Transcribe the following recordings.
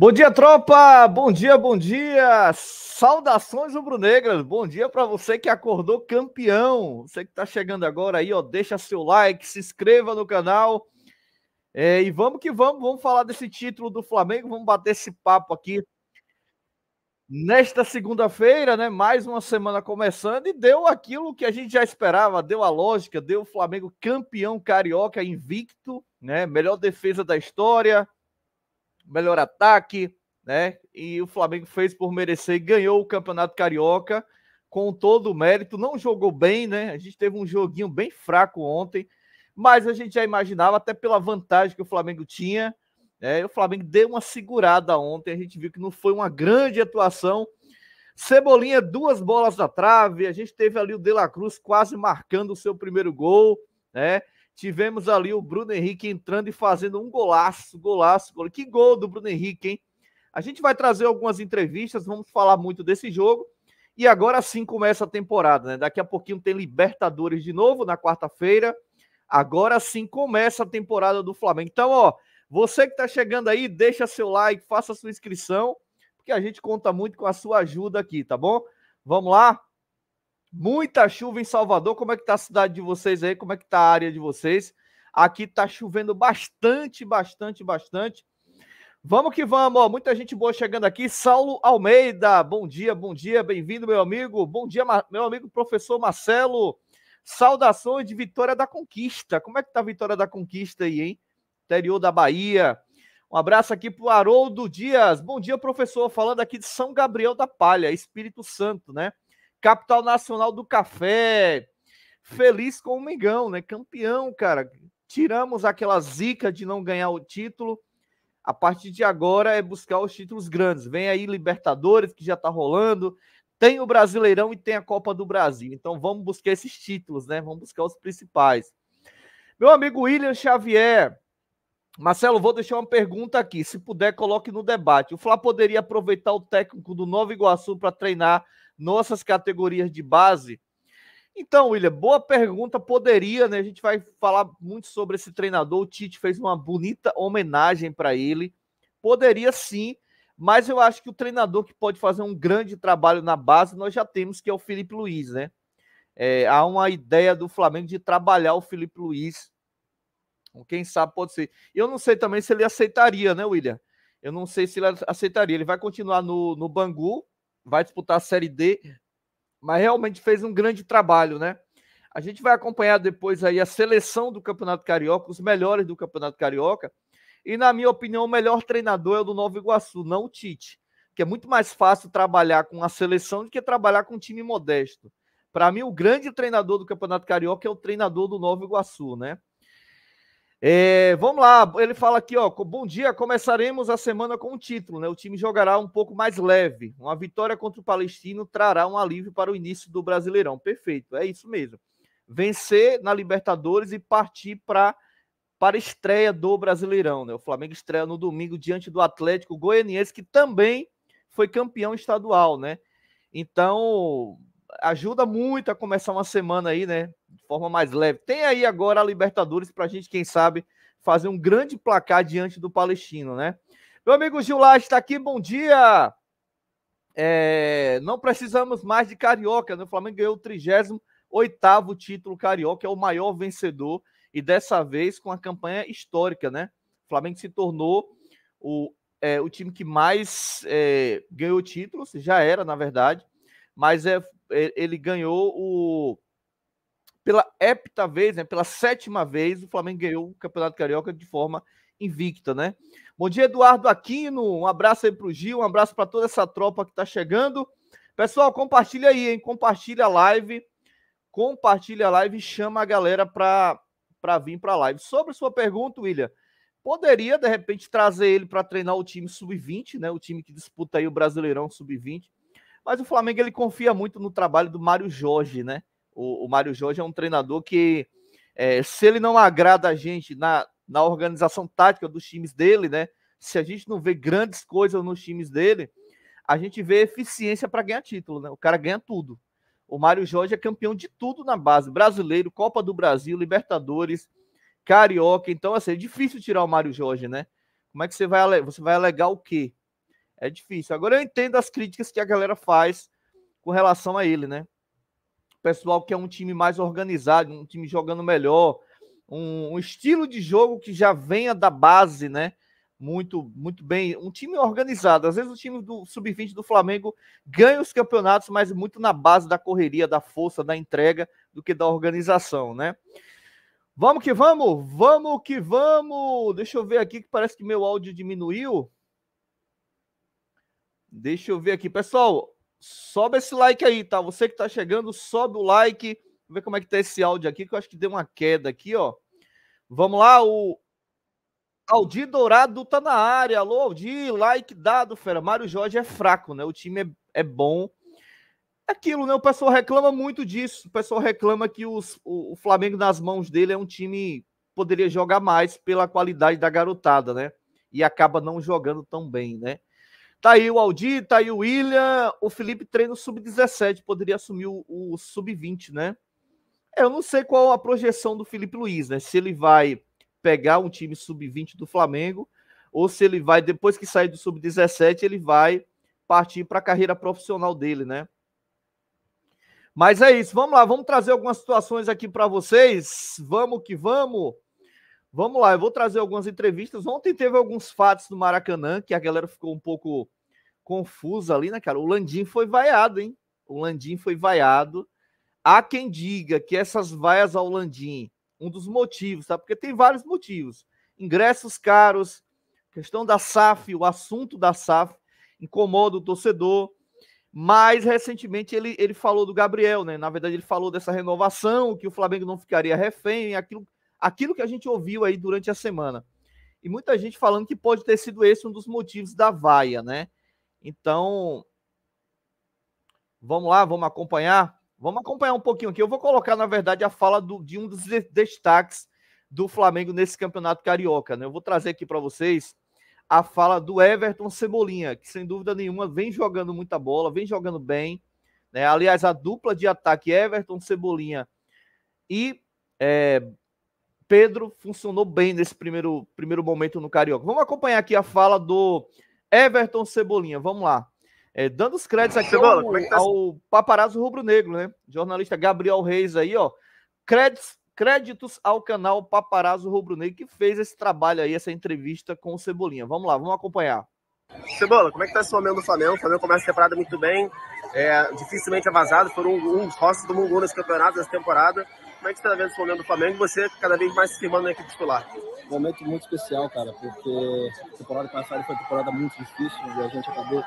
Bom dia, tropa! Bom dia, bom dia! Saudações rubro-negras! Bom dia para você que acordou campeão! Você que está chegando agora aí, ó, deixa seu like, se inscreva no canal. É, e vamos que vamos, vamos falar desse título do Flamengo, vamos bater esse papo aqui. Nesta segunda-feira, né, mais uma semana começando e deu aquilo que a gente já esperava, deu a lógica, deu o Flamengo campeão carioca invicto, né, melhor defesa da história, melhor ataque, né? E o Flamengo fez por merecer, ganhou o Campeonato Carioca com todo o mérito, não jogou bem, né? A gente teve um joguinho bem fraco ontem, mas a gente já imaginava até pela vantagem que o Flamengo tinha, né? O Flamengo deu uma segurada ontem, a gente viu que não foi uma grande atuação. Cebolinha, duas bolas na trave, a gente teve ali o De La Cruz quase marcando o seu primeiro gol, né? Tivemos ali o Bruno Henrique entrando e fazendo um golaço, golaço, golaço. Que gol do Bruno Henrique, hein? A gente vai trazer algumas entrevistas, vamos falar muito desse jogo. E agora sim começa a temporada, né? Daqui a pouquinho tem Libertadores de novo na quarta-feira. Agora sim começa a temporada do Flamengo. Então, ó, você que está chegando aí, deixa seu like, faça sua inscrição, porque a gente conta muito com a sua ajuda aqui, tá bom? Vamos lá? Muita chuva em Salvador. Como é que tá a cidade de vocês aí? Como é que tá a área de vocês? Aqui tá chovendo bastante, bastante, bastante. Vamos que vamos, ó. muita gente boa chegando aqui. Saulo Almeida, bom dia, bom dia, bem-vindo, meu amigo. Bom dia, meu amigo professor Marcelo. Saudações de Vitória da Conquista. Como é que tá a Vitória da Conquista aí, hein? Interior da Bahia. Um abraço aqui pro Haroldo Dias. Bom dia, professor. Falando aqui de São Gabriel da Palha, Espírito Santo, né? capital nacional do café. Feliz com o Mengão, né? Campeão, cara. Tiramos aquela zica de não ganhar o título. A partir de agora é buscar os títulos grandes. Vem aí Libertadores, que já tá rolando. Tem o Brasileirão e tem a Copa do Brasil. Então vamos buscar esses títulos, né? Vamos buscar os principais. Meu amigo William Xavier. Marcelo, vou deixar uma pergunta aqui. Se puder, coloque no debate. O Flá poderia aproveitar o técnico do Nova Iguaçu para treinar nossas categorias de base. Então, William, boa pergunta. Poderia, né? A gente vai falar muito sobre esse treinador. O Tite fez uma bonita homenagem para ele. Poderia sim, mas eu acho que o treinador que pode fazer um grande trabalho na base, nós já temos, que é o Felipe Luiz, né? É, há uma ideia do Flamengo de trabalhar o Felipe Luiz. Quem sabe pode ser. Eu não sei também se ele aceitaria, né, William? Eu não sei se ele aceitaria. Ele vai continuar no, no Bangu, vai disputar a Série D, mas realmente fez um grande trabalho, né? A gente vai acompanhar depois aí a seleção do Campeonato Carioca, os melhores do Campeonato Carioca. E, na minha opinião, o melhor treinador é o do Novo Iguaçu, não o Tite. Que é muito mais fácil trabalhar com a seleção do que trabalhar com um time modesto. Para mim, o grande treinador do Campeonato Carioca é o treinador do Novo Iguaçu, né? É, vamos lá, ele fala aqui, ó. Bom dia, começaremos a semana com o título, né? O time jogará um pouco mais leve. Uma vitória contra o Palestino trará um alívio para o início do Brasileirão. Perfeito, é isso mesmo. Vencer na Libertadores e partir para para a estreia do Brasileirão, né? O Flamengo estreia no domingo diante do Atlético Goianiense, que também foi campeão estadual, né? Então, ajuda muito a começar uma semana aí, né? forma mais leve. Tem aí agora a Libertadores para a gente, quem sabe, fazer um grande placar diante do Palestino, né? Meu amigo Gil Laje está aqui, bom dia! É, não precisamos mais de Carioca, né? O Flamengo ganhou o 38 título Carioca, é o maior vencedor, e dessa vez com a campanha histórica, né? O Flamengo se tornou o, é, o time que mais é, ganhou títulos, já era, na verdade, mas é, é ele ganhou o pela hepta vez, né, pela sétima vez, o Flamengo ganhou o Campeonato Carioca de forma invicta, né? Bom dia, Eduardo Aquino. Um abraço aí pro Gil, um abraço para toda essa tropa que tá chegando. Pessoal, compartilha aí, hein? Compartilha a live. Compartilha a live e chama a galera para pra vir pra live. Sobre sua pergunta, William, poderia de repente trazer ele para treinar o time sub-20, né? O time que disputa aí o Brasileirão sub-20. Mas o Flamengo ele confia muito no trabalho do Mário Jorge, né? O, o Mário Jorge é um treinador que, é, se ele não agrada a gente na, na organização tática dos times dele, né? Se a gente não vê grandes coisas nos times dele, a gente vê eficiência para ganhar título, né? O cara ganha tudo. O Mário Jorge é campeão de tudo na base: brasileiro, Copa do Brasil, Libertadores, Carioca. Então, assim, é difícil tirar o Mário Jorge, né? Como é que você vai, ale... você vai alegar o quê? É difícil. Agora eu entendo as críticas que a galera faz com relação a ele, né? O pessoal quer um time mais organizado, um time jogando melhor, um, um estilo de jogo que já venha da base, né? muito, muito bem. Um time organizado. Às vezes o time do sub-20 do Flamengo ganha os campeonatos, mas muito na base da correria, da força, da entrega, do que da organização, né? Vamos que vamos, vamos que vamos. Deixa eu ver aqui que parece que meu áudio diminuiu. Deixa eu ver aqui, pessoal sobe esse like aí, tá? Você que tá chegando, sobe o like. Vamos ver como é que tá esse áudio aqui, que eu acho que deu uma queda aqui, ó. Vamos lá, o Aldi Dourado tá na área. Alô, Aldi, like dado, fera. Mário Jorge é fraco, né? O time é, é bom. Aquilo, né? O pessoal reclama muito disso. O pessoal reclama que os, o, o Flamengo nas mãos dele é um time poderia jogar mais pela qualidade da garotada, né? E acaba não jogando tão bem, né? Tá aí o Aldi, tá aí o William. O Felipe treina o sub-17, poderia assumir o, o sub-20, né? É, eu não sei qual a projeção do Felipe Luiz, né? Se ele vai pegar um time sub-20 do Flamengo ou se ele vai, depois que sair do sub-17, ele vai partir para a carreira profissional dele, né? Mas é isso, vamos lá, vamos trazer algumas situações aqui para vocês. Vamos que vamos. Vamos lá, eu vou trazer algumas entrevistas. Ontem teve alguns fatos do Maracanã que a galera ficou um pouco confusa ali, né, cara? O Landim foi vaiado, hein? O Landim foi vaiado. Há quem diga que essas vaias ao Landim, um dos motivos, tá? Porque tem vários motivos. Ingressos caros, questão da SAF, o assunto da SAF incomoda o torcedor. Mais recentemente ele, ele falou do Gabriel, né? Na verdade, ele falou dessa renovação, que o Flamengo não ficaria refém, aquilo aquilo que a gente ouviu aí durante a semana. E muita gente falando que pode ter sido esse um dos motivos da vaia, né? Então, vamos lá, vamos acompanhar? Vamos acompanhar um pouquinho aqui. Eu vou colocar, na verdade, a fala do, de um dos destaques do Flamengo nesse campeonato carioca. Né? Eu vou trazer aqui para vocês a fala do Everton Cebolinha, que sem dúvida nenhuma vem jogando muita bola, vem jogando bem. Né? Aliás, a dupla de ataque Everton Cebolinha e é, Pedro funcionou bem nesse primeiro, primeiro momento no Carioca. Vamos acompanhar aqui a fala do Everton Cebolinha. Vamos lá. É, dando os créditos aqui Cebola, ao, é tá? ao, paparazzo rubro-negro, né? Jornalista Gabriel Reis aí, ó. Créditos, créditos ao canal Paparazzo Rubro-Negro que fez esse trabalho aí, essa entrevista com o Cebolinha. Vamos lá, vamos acompanhar. Cebola, como é que tá esse momento do Flamengo? O Flamengo começa a temporada muito bem, é, dificilmente avasado, é foram um, um do mundo nesse campeonato, nessa temporada. Como é que você está vendo o Flamengo do Flamengo e você cada vez mais se firmando na equipe titular? Um momento muito especial, cara, porque a temporada passada foi uma temporada muito difícil e a gente acabou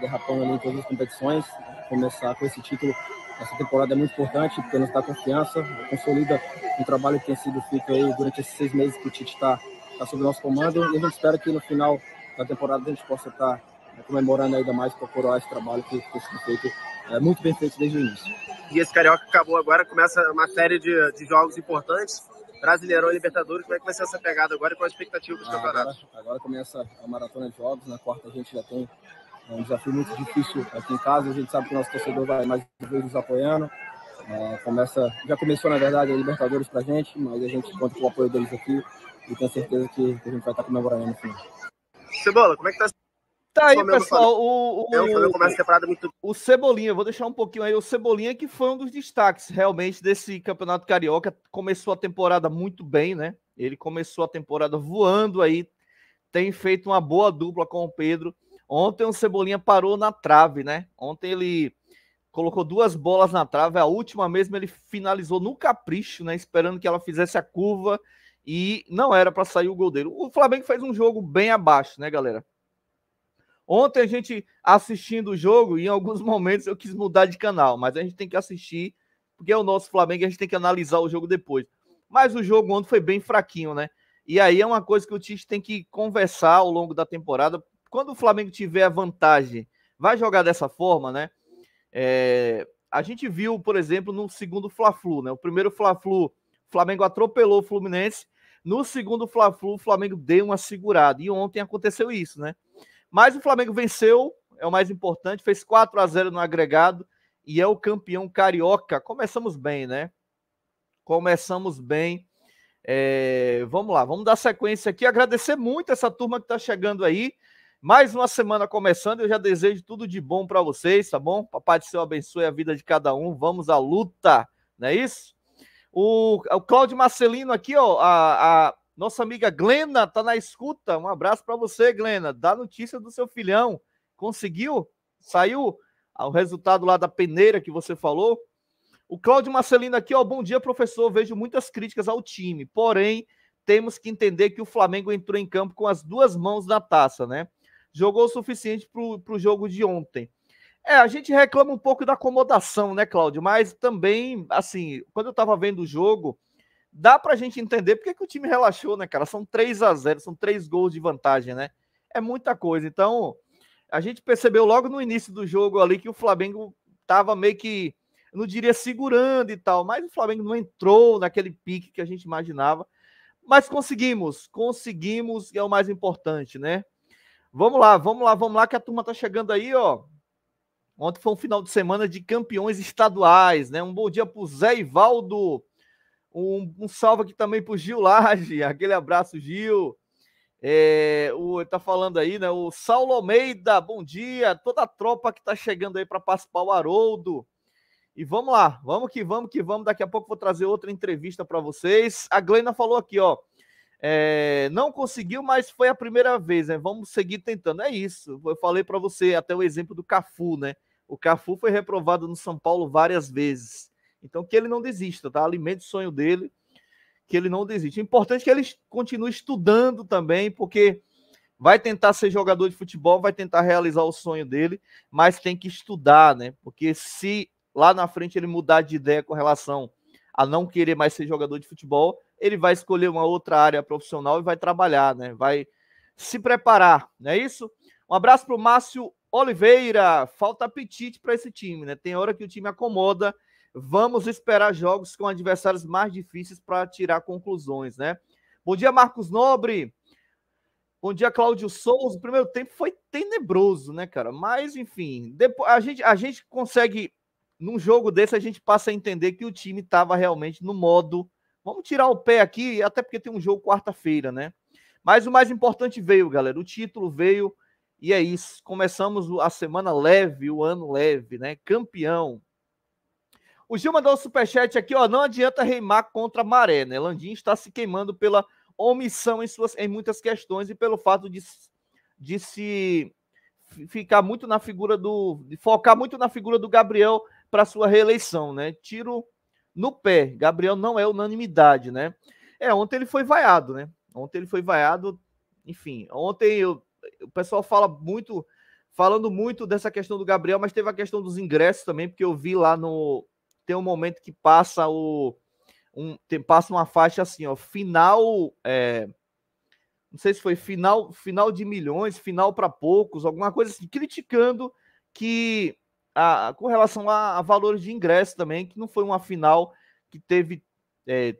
derrapando ali em todas as competições. Começar com esse título essa temporada é muito importante, porque nos dá confiança, consolida um trabalho que tem sido feito aí durante esses seis meses que o Tite está tá sob o nosso comando. E a gente espera que no final da temporada a gente possa estar tá comemorando ainda mais para coroar esse trabalho que tem sido feito é, muito bem feito desde o início. E esse Carioca acabou agora, começa uma série de, de jogos importantes. Brasileirão e Libertadores, como é que vai ser essa pegada agora e qual a expectativa dos ah, campeonatos? Agora, agora, começa a maratona de jogos, na quarta a gente já tem é um desafio muito difícil aqui em casa, a gente sabe que o nosso torcedor vai mais de vez nos apoiando. É, começa, já começou, na verdade, a Libertadores pra gente, mas a gente conta com o apoio deles aqui e tenho certeza que, que a gente vai estar comemorando no final. Cebola, como é que tá Tá aí, pessoal. O, o, é o O Cebolinha, vou deixar um pouquinho aí. O Cebolinha, que foi um dos destaques realmente desse Campeonato Carioca. Começou a temporada muito bem, né? Ele começou a temporada voando aí. Tem feito uma boa dupla com o Pedro. Ontem o Cebolinha parou na trave, né? Ontem ele colocou duas bolas na trave. A última mesmo ele finalizou no capricho, né? Esperando que ela fizesse a curva. E não era para sair o gol dele. O Flamengo fez um jogo bem abaixo, né, galera? Ontem a gente assistindo o jogo, em alguns momentos eu quis mudar de canal, mas a gente tem que assistir, porque é o nosso Flamengo, a gente tem que analisar o jogo depois. Mas o jogo ontem foi bem fraquinho, né? E aí é uma coisa que o Tite tem que conversar ao longo da temporada. Quando o Flamengo tiver a vantagem, vai jogar dessa forma, né? É, a gente viu, por exemplo, no segundo Fla-Flu, né? O primeiro Fla-Flu, o Flamengo atropelou o Fluminense. No segundo Fla-Flu, o Flamengo deu uma segurada. E ontem aconteceu isso, né? Mas o Flamengo venceu, é o mais importante, fez 4 a 0 no agregado e é o campeão carioca. Começamos bem, né? Começamos bem. É, vamos lá, vamos dar sequência aqui. Agradecer muito essa turma que está chegando aí. Mais uma semana começando. Eu já desejo tudo de bom para vocês, tá bom? Papai do Céu abençoe a vida de cada um. Vamos à luta, não é isso? O, o Cláudio Marcelino aqui, ó, a, a nossa amiga Glenda tá na escuta. Um abraço para você, Glenda. Dá notícia do seu filhão. Conseguiu? Saiu ah, o resultado lá da peneira que você falou? O Cláudio Marcelino aqui, ó. Bom dia, professor. Vejo muitas críticas ao time. Porém, temos que entender que o Flamengo entrou em campo com as duas mãos na taça, né? Jogou o suficiente para o jogo de ontem. É, a gente reclama um pouco da acomodação, né, Cláudio? Mas também, assim, quando eu estava vendo o jogo, dá pra gente entender porque que o time relaxou, né, cara? São 3 a 0 são três gols de vantagem, né? É muita coisa. Então, a gente percebeu logo no início do jogo ali que o Flamengo tava meio que, não diria segurando e tal, mas o Flamengo não entrou naquele pique que a gente imaginava. Mas conseguimos, conseguimos, e é o mais importante, né? Vamos lá, vamos lá, vamos lá, que a turma tá chegando aí, ó. Ontem foi um final de semana de campeões estaduais, né? Um bom dia pro Zé Ivaldo um, um salve aqui também para o Gil Laje. Aquele abraço, Gil. É, o tá falando aí, né? O Saulo Almeida, bom dia. Toda a tropa que tá chegando aí para participar o Haroldo. E vamos lá, vamos que vamos que vamos. Daqui a pouco vou trazer outra entrevista para vocês. A Glena falou aqui, ó. É, não conseguiu, mas foi a primeira vez, né? Vamos seguir tentando. É isso. Eu falei para você até o exemplo do Cafu, né? O Cafu foi reprovado no São Paulo várias vezes. Então, que ele não desista, tá? Alimente o sonho dele, que ele não desista. O importante que ele continue estudando também, porque vai tentar ser jogador de futebol, vai tentar realizar o sonho dele, mas tem que estudar, né? Porque se lá na frente ele mudar de ideia com relação a não querer mais ser jogador de futebol, ele vai escolher uma outra área profissional e vai trabalhar, né? Vai se preparar, não é isso? Um abraço para o Márcio Oliveira. Falta apetite para esse time, né? Tem hora que o time acomoda Vamos esperar jogos com adversários mais difíceis para tirar conclusões, né? Bom dia, Marcos Nobre. Bom dia, Cláudio Souza. O primeiro tempo foi tenebroso, né, cara? Mas, enfim, depois, a, gente, a gente consegue, num jogo desse, a gente passa a entender que o time estava realmente no modo. Vamos tirar o pé aqui, até porque tem um jogo quarta-feira, né? Mas o mais importante veio, galera. O título veio e é isso. Começamos a semana leve, o ano leve, né? Campeão. O Gil mandou um superchat aqui, ó. Não adianta reimar contra a maré, né? Landim está se queimando pela omissão em, suas, em muitas questões e pelo fato de, de se ficar muito na figura do. focar muito na figura do Gabriel para sua reeleição, né? Tiro no pé. Gabriel não é unanimidade, né? É, ontem ele foi vaiado, né? Ontem ele foi vaiado. Enfim, ontem eu, o pessoal fala muito. Falando muito dessa questão do Gabriel, mas teve a questão dos ingressos também, porque eu vi lá no, tem um momento que passa o. Um, tem, passa uma faixa assim, ó, final. É, não sei se foi final, final de milhões, final para poucos, alguma coisa assim, criticando que a, com relação a, a, valores de ingresso também, que não foi uma final que teve. É,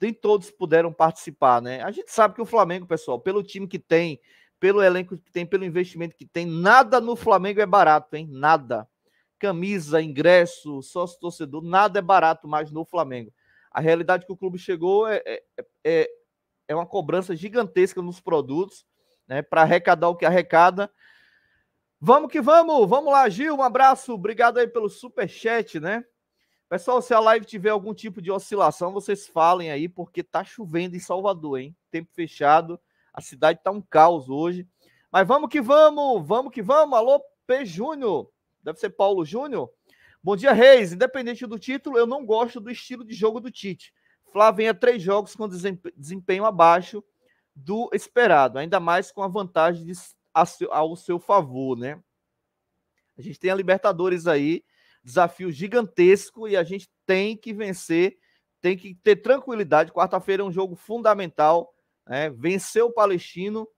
nem todos puderam participar, né? A gente sabe que o Flamengo, pessoal, pelo time que tem, pelo elenco que tem, pelo investimento que tem, nada no Flamengo é barato, hein? Nada camisa, ingresso, sócio torcedor, nada é barato mais no Flamengo. A realidade que o clube chegou é, é, é, é uma cobrança gigantesca nos produtos, né? Para arrecadar o que arrecada. Vamos que vamos! Vamos lá, Gil, um abraço, obrigado aí pelo super chat, né? Pessoal, se a live tiver algum tipo de oscilação, vocês falem aí, porque tá chovendo em Salvador, hein? Tempo fechado, a cidade tá um caos hoje. Mas vamos que vamos, vamos que vamos. Alô, P. Júnior, Deve ser Paulo Júnior. Bom dia, Reis. Independente do título, eu não gosto do estilo de jogo do Tite. Flá vem a três jogos com desempenho abaixo do esperado, ainda mais com a vantagem de, a, ao seu favor, né? A gente tem a Libertadores aí, desafio gigantesco e a gente tem que vencer, tem que ter tranquilidade. Quarta-feira é um jogo fundamental, né? Vencer o Palestino.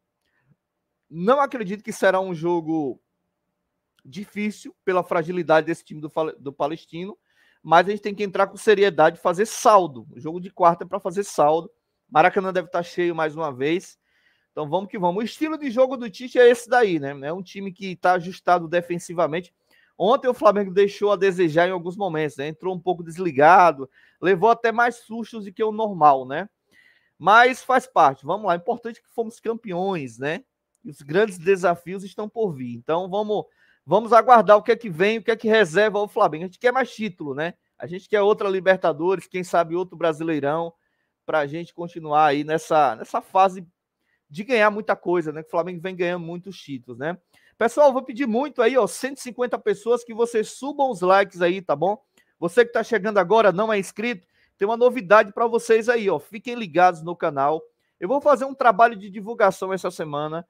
Não acredito que será um jogo difícil pela fragilidade desse time do, do Palestino, mas a gente tem que entrar com seriedade e fazer saldo. O jogo de quarta é para fazer saldo. Maracanã deve estar tá cheio mais uma vez. Então vamos que vamos. O estilo de jogo do Tite é esse daí, né? É um time que está ajustado defensivamente. Ontem o Flamengo deixou a desejar em alguns momentos, né? Entrou um pouco desligado, levou até mais sustos do que o normal, né? Mas faz parte. Vamos lá. É importante que fomos campeões, né? Os grandes desafios estão por vir. Então vamos Vamos aguardar o que é que vem, o que é que reserva o Flamengo. A gente quer mais título, né? A gente quer outra Libertadores, quem sabe outro Brasileirão, para a gente continuar aí nessa, nessa fase de ganhar muita coisa, né? Que o Flamengo vem ganhando muitos títulos, né? Pessoal, vou pedir muito aí, ó, 150 pessoas que vocês subam os likes aí, tá bom? Você que está chegando agora, não é inscrito, tem uma novidade para vocês aí, ó. Fiquem ligados no canal. Eu vou fazer um trabalho de divulgação essa semana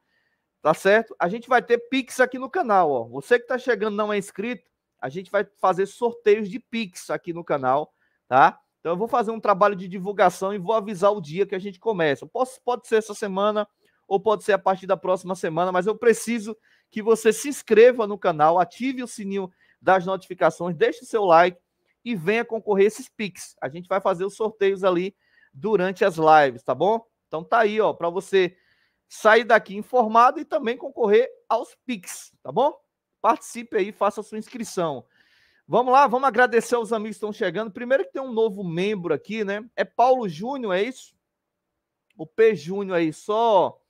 Tá certo? A gente vai ter Pix aqui no canal, ó. Você que tá chegando não é inscrito, a gente vai fazer sorteios de Pix aqui no canal, tá? Então eu vou fazer um trabalho de divulgação e vou avisar o dia que a gente começa. Posso, pode ser essa semana ou pode ser a partir da próxima semana, mas eu preciso que você se inscreva no canal, ative o sininho das notificações, deixe o seu like e venha concorrer esses Pix. A gente vai fazer os sorteios ali durante as lives, tá bom? Então tá aí, ó, para você sair daqui informado e também concorrer aos Pix, tá bom? Participe aí, faça a sua inscrição. Vamos lá, vamos agradecer aos amigos que estão chegando. Primeiro que tem um novo membro aqui, né? É Paulo Júnior, é isso? O P Júnior aí, só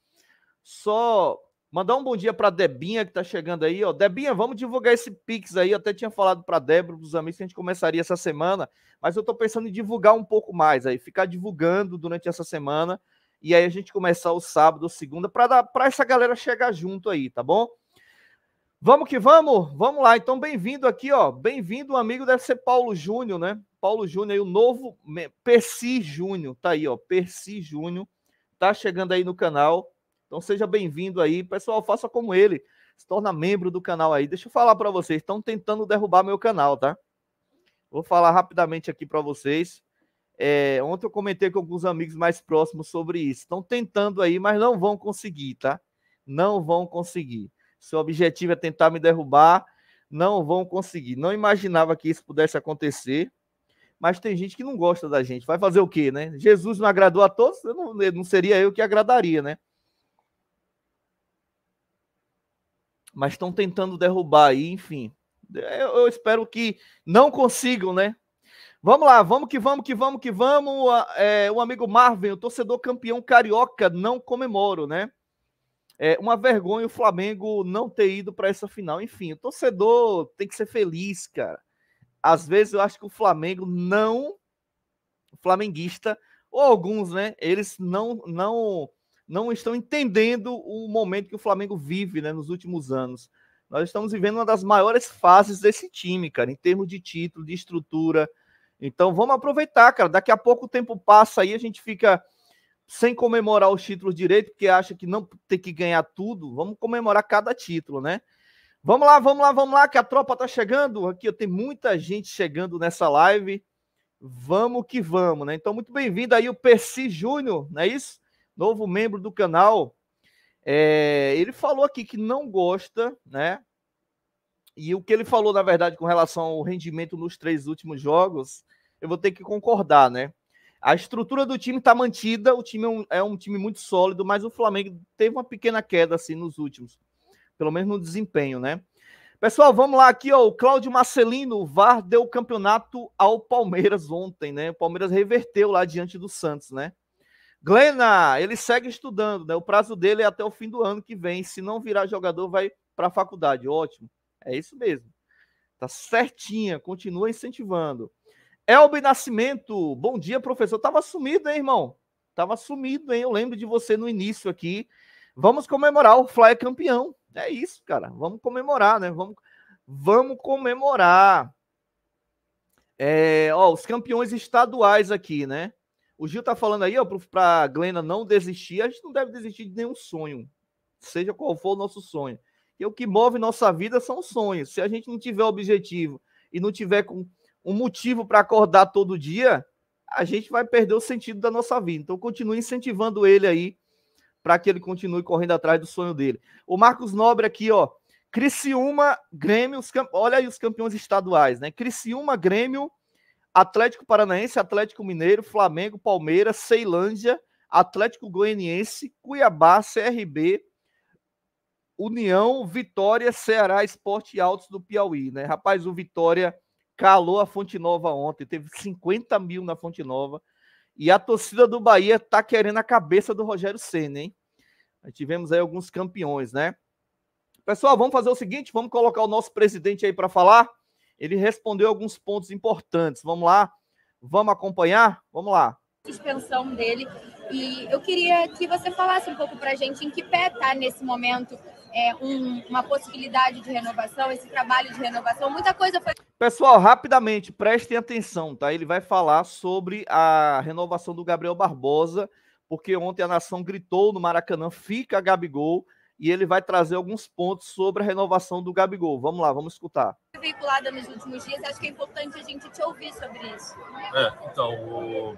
só mandar um bom dia para Debinha que tá chegando aí, ó. Debinha, vamos divulgar esse Pix aí. Eu até tinha falado para Débora, os amigos que a gente começaria essa semana, mas eu tô pensando em divulgar um pouco mais aí, ficar divulgando durante essa semana e aí a gente começar o sábado segunda para essa galera chegar junto aí, tá bom? Vamos que vamos? Vamos lá. Então, bem-vindo aqui, ó. Bem-vindo, um amigo, deve ser Paulo Júnior, né? Paulo Júnior, o novo Percy Júnior, tá aí, ó. Percy Júnior tá chegando aí no canal. Então, seja bem-vindo aí. Pessoal, faça como ele. Se torna membro do canal aí. Deixa eu falar para vocês, estão tentando derrubar meu canal, tá? Vou falar rapidamente aqui para vocês. É, ontem eu comentei com alguns amigos mais próximos sobre isso. Estão tentando aí, mas não vão conseguir, tá? Não vão conseguir. Seu objetivo é tentar me derrubar, não vão conseguir. Não imaginava que isso pudesse acontecer, mas tem gente que não gosta da gente. Vai fazer o quê, né? Jesus não agradou a todos, não, não seria eu que agradaria, né? Mas estão tentando derrubar aí, enfim. Eu, eu espero que não consigam, né? Vamos lá, vamos que vamos, que vamos, que vamos. É, o amigo Marvin, o torcedor campeão carioca, não comemoro, né? É uma vergonha o Flamengo não ter ido para essa final. Enfim, o torcedor tem que ser feliz, cara. Às vezes eu acho que o Flamengo não. O flamenguista, ou alguns, né? Eles não, não, não estão entendendo o momento que o Flamengo vive né, nos últimos anos. Nós estamos vivendo uma das maiores fases desse time, cara, em termos de título, de estrutura, então vamos aproveitar, cara. Daqui a pouco o tempo passa aí, a gente fica sem comemorar os títulos direito, porque acha que não tem que ganhar tudo. Vamos comemorar cada título, né? Vamos lá, vamos lá, vamos lá, que a tropa tá chegando. Aqui tem muita gente chegando nessa live. Vamos que vamos, né? Então, muito bem-vindo aí o Percy Júnior, não é isso? Novo membro do canal. É, ele falou aqui que não gosta, né? E o que ele falou, na verdade, com relação ao rendimento nos três últimos jogos, eu vou ter que concordar, né? A estrutura do time está mantida, o time é um, é um, time muito sólido, mas o Flamengo teve uma pequena queda assim nos últimos, pelo menos no desempenho, né? Pessoal, vamos lá aqui, ó, o Cláudio Marcelino, o VAR deu o campeonato ao Palmeiras ontem, né? O Palmeiras reverteu lá diante do Santos, né? Glena, ele segue estudando, né? O prazo dele é até o fim do ano que vem, se não virar jogador vai para a faculdade, ótimo. É isso mesmo. Tá certinha, continua incentivando. Elbe Nascimento, bom dia, professor. Tava sumido, hein, irmão? Tava sumido, hein? Eu lembro de você no início aqui. Vamos comemorar, o Fly campeão. É isso, cara. Vamos comemorar, né? Vamos, vamos comemorar. É, ó, os campeões estaduais aqui, né? O Gil tá falando aí, ó, pra Glena não desistir. A gente não deve desistir de nenhum sonho, seja qual for o nosso sonho. E o que move nossa vida são sonhos. Se a gente não tiver objetivo e não tiver um motivo para acordar todo dia, a gente vai perder o sentido da nossa vida. Então, continue incentivando ele aí para que ele continue correndo atrás do sonho dele. O Marcos Nobre aqui, ó. Criciúma, Grêmio, os, olha aí os campeões estaduais, né? Criciúma, Grêmio, Atlético Paranaense, Atlético Mineiro, Flamengo, Palmeiras, Ceilândia, Atlético Goianiense, Cuiabá, CRB, União, Vitória, Ceará, Esporte Altos do Piauí, né? Rapaz, o Vitória calou a Fonte Nova ontem, teve 50 mil na Fonte Nova. E a torcida do Bahia tá querendo a cabeça do Rogério Senna, hein? Nós tivemos aí alguns campeões, né? Pessoal, vamos fazer o seguinte: vamos colocar o nosso presidente aí para falar. Ele respondeu alguns pontos importantes. Vamos lá? Vamos acompanhar? Vamos lá. Suspensão dele. E eu queria que você falasse um pouco para a gente em que pé está nesse momento é, um, uma possibilidade de renovação, esse trabalho de renovação, muita coisa foi. Pessoal, rapidamente, prestem atenção, tá? Ele vai falar sobre a renovação do Gabriel Barbosa, porque ontem a nação gritou no Maracanã: fica Gabigol, e ele vai trazer alguns pontos sobre a renovação do Gabigol. Vamos lá, vamos escutar. Veiculada nos últimos dias, acho que é importante a gente te ouvir sobre isso. É, então, o...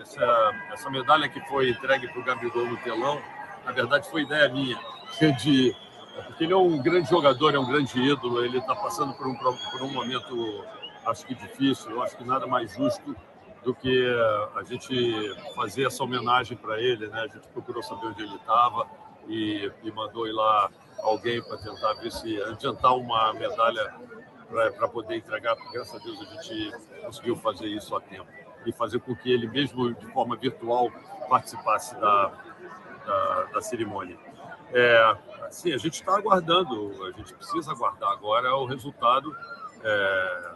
essa, essa medalha que foi entregue para o Gabigol no telão na verdade foi ideia minha, é de, porque ele é um grande jogador, é um grande ídolo, ele está passando por um, por um momento, acho que difícil, eu acho que nada mais justo do que a gente fazer essa homenagem para ele, né? A gente procurou saber onde ele estava e, e, mandou ir lá alguém para tentar ver se adiantar uma medalha para poder entregar. Graças a Deus a gente conseguiu fazer isso a tempo e fazer com que ele, mesmo de forma virtual, participasse da, da, da cerimônia. É, assim, a gente está aguardando, a gente precisa aguardar agora o resultado é,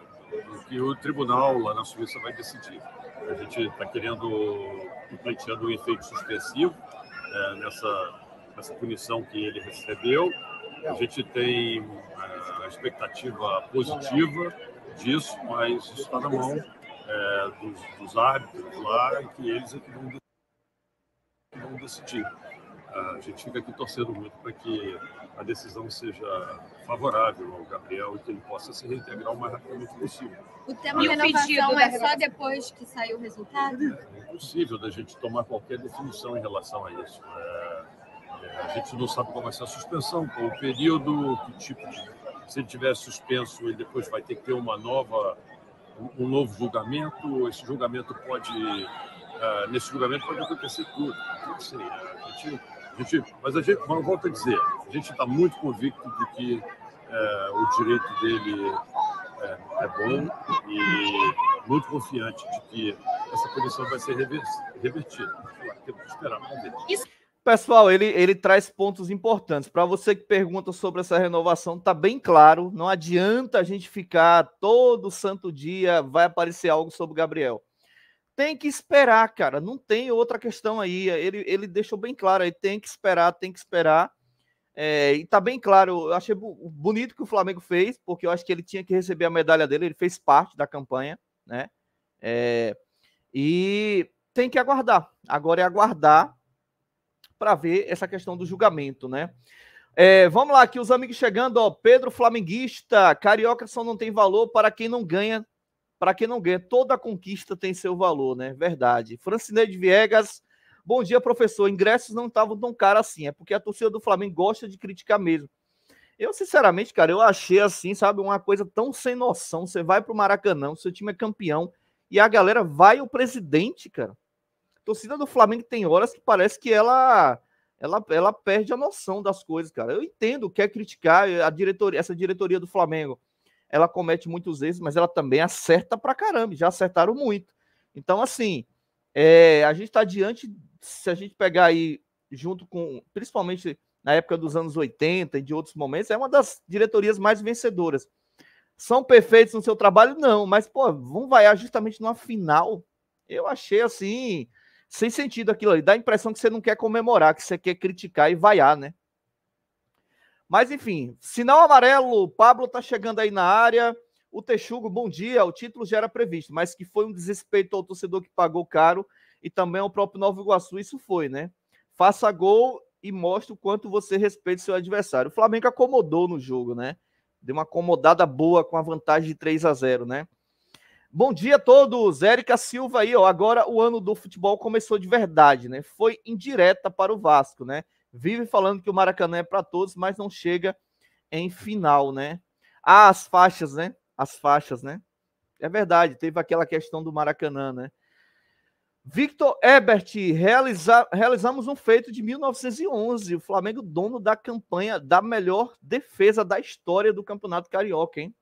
do que o tribunal lá na Suíça vai decidir. A gente está querendo, tá pleiteando um efeito suspensivo é, nessa, nessa punição que ele recebeu. A gente tem é, a expectativa positiva disso, mas isso está na mão é, dos, dos árbitros lá, que eles é que vão vamos decidir. A gente fica aqui torcendo muito para que a decisão seja favorável ao Gabriel e que ele possa se reintegrar o mais rapidamente possível. O tema da renovação é né, só depois que sair o resultado? É impossível da gente tomar qualquer definição em relação a isso. É, é, a gente não sabe qual vai ser a suspensão, qual o período, que tipo de. Se ele tiver suspenso, ele depois vai ter que ter uma nova, um novo julgamento. Esse julgamento pode uh, nesse julgamento pode acontecer tudo. Assim, a gente, a gente, mas a gente, mas volto a dizer, a gente está muito convicto de que uh, o direito dele uh, é, bom e muito confiante de que essa posição vai ser revertida. temos que esperar para dele. Pessoal, ele, ele traz pontos importantes. Para você que pergunta sobre essa renovação, tá bem claro. Não adianta a gente ficar todo santo dia, vai aparecer algo sobre o Gabriel tem que esperar, cara. Não tem outra questão aí. Ele, ele deixou bem claro aí, tem que esperar, tem que esperar. É, e tá bem claro, eu achei bonito que o Flamengo fez, porque eu acho que ele tinha que receber a medalha dele, ele fez parte da campanha, né? É, e tem que aguardar. Agora é aguardar para ver essa questão do julgamento, né? É, vamos lá, aqui os amigos chegando, ó. Pedro Flamenguista, carioca só não tem valor para quem não ganha para quem não ganha, toda conquista tem seu valor, né? Verdade. Francineide Viegas, bom dia, professor. Ingressos não estavam tão caros assim, é porque a torcida do Flamengo gosta de criticar mesmo. Eu, sinceramente, cara, eu achei assim, sabe, uma coisa tão sem noção. Você vai para o Maracanã, seu time é campeão, e a galera vai o presidente, cara. torcida do Flamengo tem horas que parece que ela ela, ela perde a noção das coisas, cara. Eu entendo, quer é criticar a diretoria, essa diretoria do Flamengo ela comete muitos erros, mas ela também acerta pra caramba, já acertaram muito. Então, assim, é, a gente está diante, se a gente pegar aí, junto com, principalmente na época dos anos 80 e de outros momentos, é uma das diretorias mais vencedoras. São perfeitos no seu trabalho? Não, mas, pô, vão vaiar justamente numa final. Eu achei assim, sem sentido aquilo ali. Dá a impressão que você não quer comemorar, que você quer criticar e vaiar, né? Mas enfim, sinal amarelo, Pablo tá chegando aí na área. O Texugo, bom dia. O título já era previsto, mas que foi um desrespeito ao torcedor que pagou caro e também ao próprio Novo Iguaçu, isso foi, né? Faça gol e mostre o quanto você respeita seu adversário. O Flamengo acomodou no jogo, né? Deu uma acomodada boa com a vantagem de 3 a 0 né? Bom dia a todos. Érica Silva aí, ó. Agora o ano do futebol começou de verdade, né? Foi indireta para o Vasco, né? vive falando que o Maracanã é para todos, mas não chega em final, né? Ah, as faixas, né? As faixas, né? É verdade, teve aquela questão do Maracanã, né? Victor Ebert, realiza, realizamos um feito de 1911. O Flamengo, dono da campanha da melhor defesa da história do Campeonato Carioca, hein?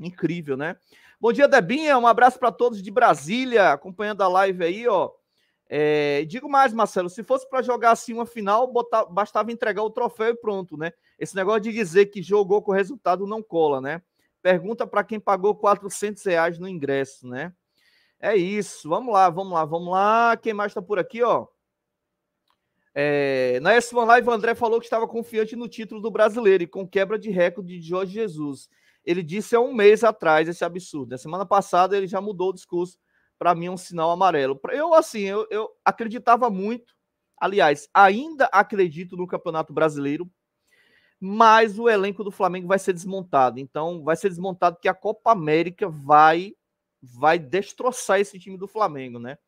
Incrível, né? Bom dia, Debinha. Um abraço para todos de Brasília, acompanhando a live aí, ó. É, digo mais, Marcelo, se fosse para jogar assim uma final, botar, bastava entregar o troféu e pronto, né? Esse negócio de dizer que jogou com o resultado não cola, né? Pergunta para quem pagou 400 reais no ingresso, né? É isso, vamos lá, vamos lá, vamos lá. Quem mais está por aqui, ó? É, na S1 Live, o André falou que estava confiante no título do brasileiro e com quebra de recorde de Jorge Jesus. Ele disse há um mês atrás esse absurdo. Na né? semana passada, ele já mudou o discurso para mim é um sinal amarelo. Eu, assim, eu, eu acreditava muito, aliás, ainda acredito no Campeonato Brasileiro, mas o elenco do Flamengo vai ser desmontado. Então, vai ser desmontado porque a Copa América vai vai destroçar esse time do Flamengo, né?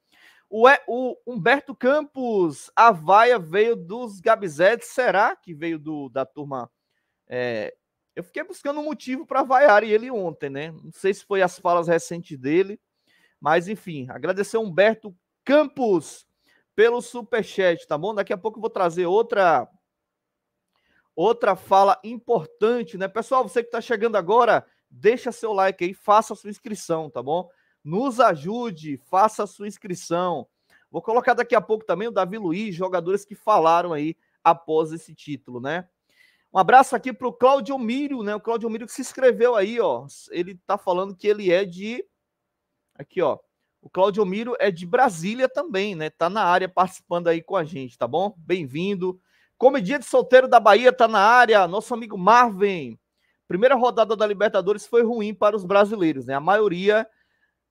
O, é, o Humberto Campos, a vaia veio dos Gabizetes, será que veio do, da turma? É, eu fiquei buscando um motivo para vaiar ele ontem, né? Não sei se foi as falas recentes dele, mas, enfim, agradecer Humberto Campos pelo superchat, tá bom? Daqui a pouco eu vou trazer outra outra fala importante, né? Pessoal, você que está chegando agora, deixa seu like aí, faça sua inscrição, tá bom? Nos ajude, faça sua inscrição. Vou colocar daqui a pouco também o Davi Luiz, jogadores que falaram aí após esse título, né? Um abraço aqui para o Cláudio Mírio, né? O Cláudio Mírio que se inscreveu aí, ó. Ele tá falando que ele é de Aqui, ó. O Claudio Miro é de Brasília também, né? Tá na área participando aí com a gente, tá bom? Bem-vindo. de solteiro da Bahia tá na área, nosso amigo Marvin. Primeira rodada da Libertadores foi ruim para os brasileiros, né? A maioria,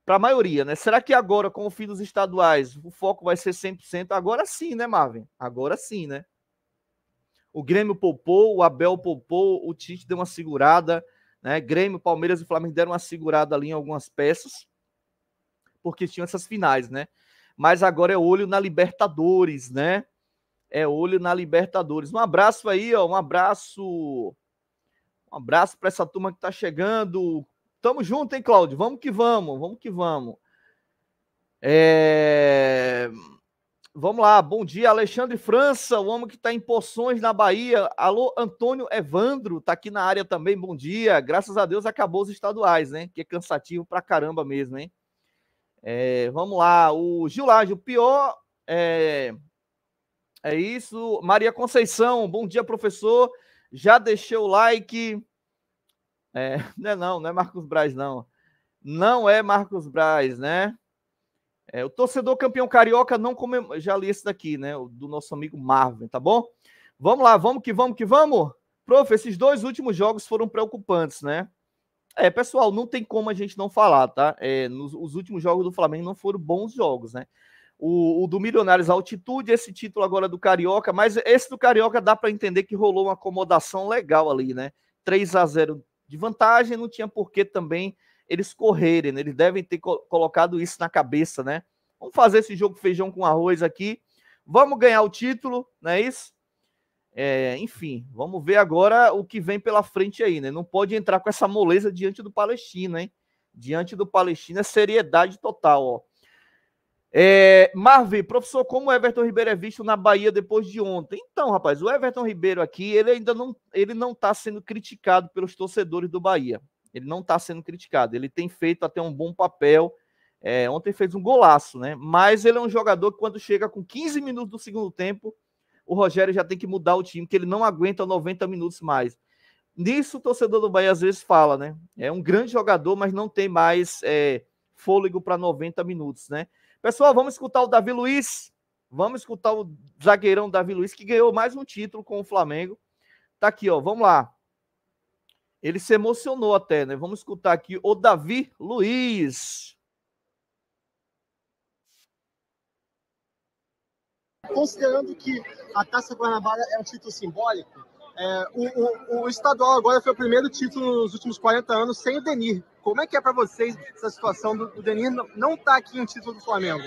para a maioria, né? Será que agora, com o fim dos estaduais, o foco vai ser 100%? Agora sim, né, Marvin? Agora sim, né? O Grêmio poupou, o Abel poupou, o Tite deu uma segurada, né? Grêmio, Palmeiras e Flamengo deram uma segurada ali em algumas peças porque tinham essas finais, né? Mas agora é olho na Libertadores, né? É olho na Libertadores. Um abraço aí, ó, um abraço. Um abraço para essa turma que tá chegando. Tamo junto, hein, Cláudio? Vamos que vamos, vamos que vamos. É... Vamos lá, bom dia, Alexandre França, o homem que está em Poções, na Bahia. Alô, Antônio Evandro, tá aqui na área também, bom dia. Graças a Deus acabou os estaduais, né? Que é cansativo pra caramba mesmo, hein? É, vamos lá, o Gilage, o pior é, é isso. Maria Conceição, bom dia, professor. Já deixei o like. É, não é não, não é Marcos Braz, não. Não é Marcos Braz, né? É, o torcedor campeão carioca não comemora. Já li esse daqui, né? Do nosso amigo Marvin, tá bom? Vamos lá, vamos que vamos que vamos. Prof, esses dois últimos jogos foram preocupantes, né? É, pessoal, não tem como a gente não falar, tá? É, nos, os últimos jogos do Flamengo não foram bons jogos, né? O, o do Milionários Altitude, esse título agora do Carioca, mas esse do Carioca dá para entender que rolou uma acomodação legal ali, né? 3 a 0 de vantagem, não tinha por que também eles correrem, né? eles devem ter co colocado isso na cabeça, né? Vamos fazer esse jogo feijão com arroz aqui, vamos ganhar o título, não é isso? É, enfim, vamos ver agora o que vem pela frente aí, né? Não pode entrar com essa moleza diante do Palestina, hein? Diante do Palestina, é seriedade total, ó. É, Marvin, professor, como o Everton Ribeiro é visto na Bahia depois de ontem? Então, rapaz, o Everton Ribeiro aqui, ele ainda não, ele não está sendo criticado pelos torcedores do Bahia. Ele não está sendo criticado. Ele tem feito até um bom papel. É, ontem fez um golaço, né? Mas ele é um jogador que quando chega com 15 minutos do segundo tempo, o Rogério já tem que mudar o time, que ele não aguenta 90 minutos mais. Nisso o torcedor do Bahia às vezes fala, né? É um grande jogador, mas não tem mais é, fôlego para 90 minutos, né? Pessoal, vamos escutar o Davi Luiz. Vamos escutar o zagueirão Davi Luiz, que ganhou mais um título com o Flamengo. Tá aqui, ó. Vamos lá. Ele se emocionou até, né? Vamos escutar aqui o Davi Luiz. considerando que a Taça Guanabara é um título simbólico, é, o, o, o, estadual agora foi o primeiro título nos últimos 40 anos sem o Denir. Como é que é para vocês essa situação do, do Denir não estar tá aqui em título do Flamengo?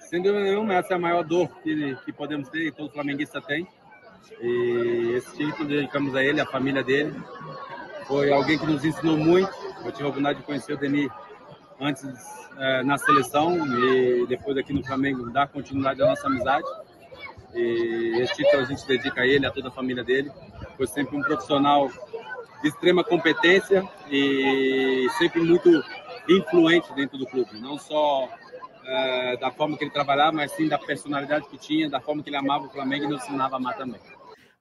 Sem dúvida nenhuma, essa é a maior dor que, que podemos ter e todo flamenguista tem. E esse título dedicamos a ele, a família dele. Foi alguém que nos ensinou muito. Eu tive a oportunidade de conhecer o Denir antes é, na seleção e depois aqui no Flamengo dar continuidade à nossa amizade. E esse título a gente dedica a ele, a toda a família dele. Foi sempre um profissional de extrema competência e sempre muito influente dentro do clube. Não só é, da forma que ele trabalhava, mas sim da personalidade que tinha, da forma que ele amava o Flamengo e nos ensinava a amar também.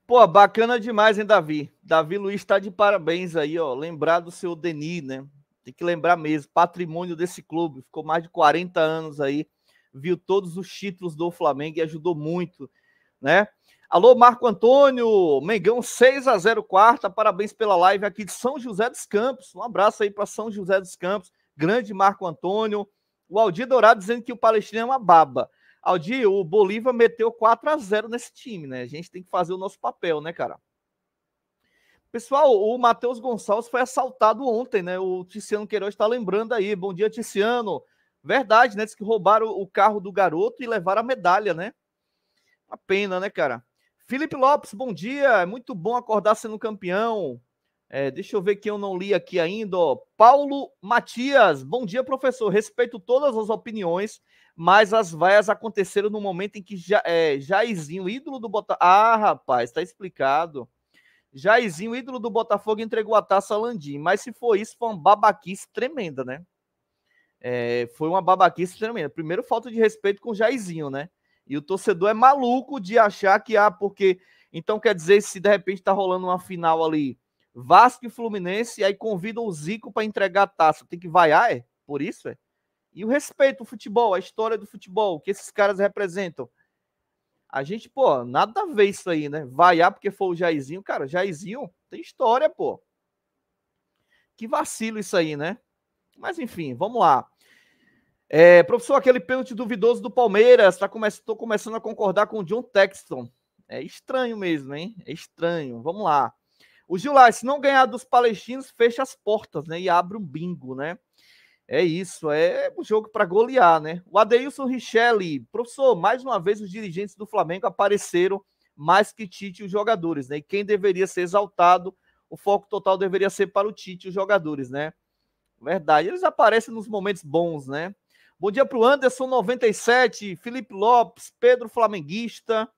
Pô, bacana demais, hein, Davi? Davi Luiz está de parabéns aí, ó. Lembrar do seu Deni, né? Tem que lembrar mesmo, patrimônio desse clube, ficou mais de 40 anos aí, viu todos os títulos do Flamengo e ajudou muito, né? Alô, Marco Antônio, Mengão 6 a 0 quarta, parabéns pela live aqui de São José dos Campos. Um abraço aí para São José dos Campos, grande Marco Antônio. O Aldir Dourado dizendo que o Palestino é uma baba. Aldir, o Bolívar meteu 4 a 0 nesse time, né? A gente tem que fazer o nosso papel, né, cara? Pessoal, o Matheus Gonçalves foi assaltado ontem, né? O Ticiano Queiroz está lembrando aí. Bom dia, Ticiano. Verdade, né? Diz que roubaram o carro do garoto e levaram a medalha, né? Uma pena, né, cara? Felipe Lopes, bom dia. É Muito bom acordar sendo campeão. É, deixa eu ver quem eu não li aqui ainda. Ó. Paulo Matias, bom dia, professor. Respeito todas as opiniões, mas as vaias aconteceram no momento em que ja, é, Jairzinho, ídolo do Botafogo. Ah, rapaz, tá explicado. Jairzinho, ídolo do Botafogo, entregou a taça a Landim. Mas se foi isso, foi uma babaquice tremenda, né? É, foi uma babaquice tremenda. Primeiro, falta de respeito com o Jairzinho, né? E o torcedor é maluco de achar que, ah, porque. Então, quer dizer, se de repente tá rolando uma final ali, Vasco e Fluminense, e aí convida o Zico para entregar a taça. Tem que vaiar, é? Por isso, é? E o respeito ao futebol, a história do futebol, que esses caras representam. A gente, pô, nada a ver isso aí, né? Vaiar porque foi o Jairzinho. Cara, Jairzinho tem história, pô. Que vacilo isso aí, né? Mas enfim, vamos lá. É, professor, aquele pênalti duvidoso do Palmeiras. Tá come... Tô começando a concordar com o John Texton. É estranho mesmo, hein? É estranho. Vamos lá. O Gilás, se não ganhar dos palestinos, fecha as portas, né? E abre um bingo, né? É isso, é um jogo para golear, né? O Adeilson Richelli, professor, mais uma vez os dirigentes do Flamengo apareceram mais que Tite e os jogadores, né? E quem deveria ser exaltado, o foco total deveria ser para o Tite e os jogadores, né? Verdade, eles aparecem nos momentos bons, né? Bom dia para o Anderson 97, Felipe Lopes, Pedro Flamenguista.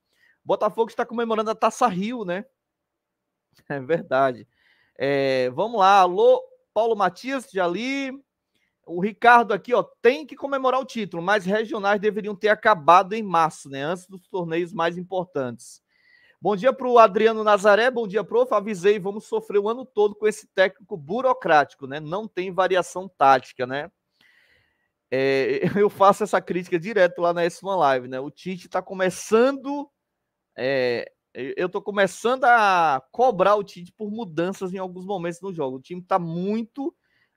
Botafogo está comemorando a Taça Rio, né? É verdade. É, vamos lá, alô, Paulo Matias de ali. O Ricardo aqui, ó, tem que comemorar o título, mas regionais deveriam ter acabado em março, né? Antes dos torneios mais importantes. Bom dia para o Adriano Nazaré, bom dia, prof. Avisei, vamos sofrer o ano todo com esse técnico burocrático, né? Não tem variação tática, né? É, eu faço essa crítica direto lá na S1 Live, né? O Tite está começando. É, eu estou começando a cobrar o Tite por mudanças em alguns momentos no jogo. O time está muito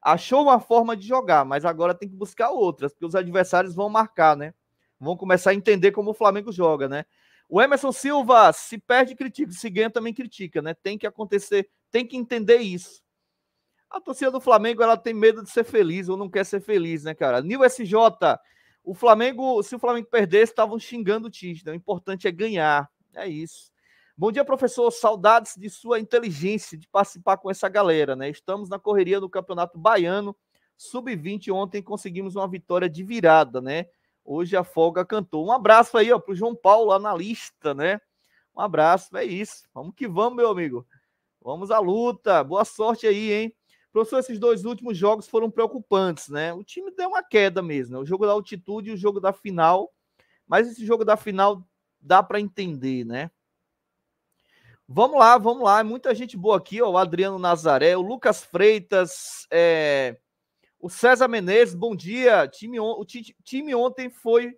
achou uma forma de jogar, mas agora tem que buscar outras, porque os adversários vão marcar, né? Vão começar a entender como o Flamengo joga, né? O Emerson Silva se perde critica, se ganha também critica, né? Tem que acontecer, tem que entender isso. A torcida do Flamengo ela tem medo de ser feliz ou não quer ser feliz, né, cara? Nil SJ, o Flamengo, se o Flamengo perdesse, estavam xingando o Tite. Né? O importante é ganhar, é isso. Bom dia, professor. Saudades de sua inteligência de participar com essa galera, né? Estamos na correria do Campeonato Baiano Sub-20. Ontem conseguimos uma vitória de virada, né? Hoje a folga cantou. Um abraço aí, ó, pro João Paulo, analista, né? Um abraço, é isso. Vamos que vamos, meu amigo. Vamos à luta. Boa sorte aí, hein? Professor, esses dois últimos jogos foram preocupantes, né? O time deu uma queda mesmo, né? O jogo da altitude e o jogo da final. Mas esse jogo da final dá para entender, né? Vamos lá, vamos lá. É muita gente boa aqui, ó. O Adriano Nazaré, o Lucas Freitas, é... o César Menezes, bom dia. Time on... O time ontem foi.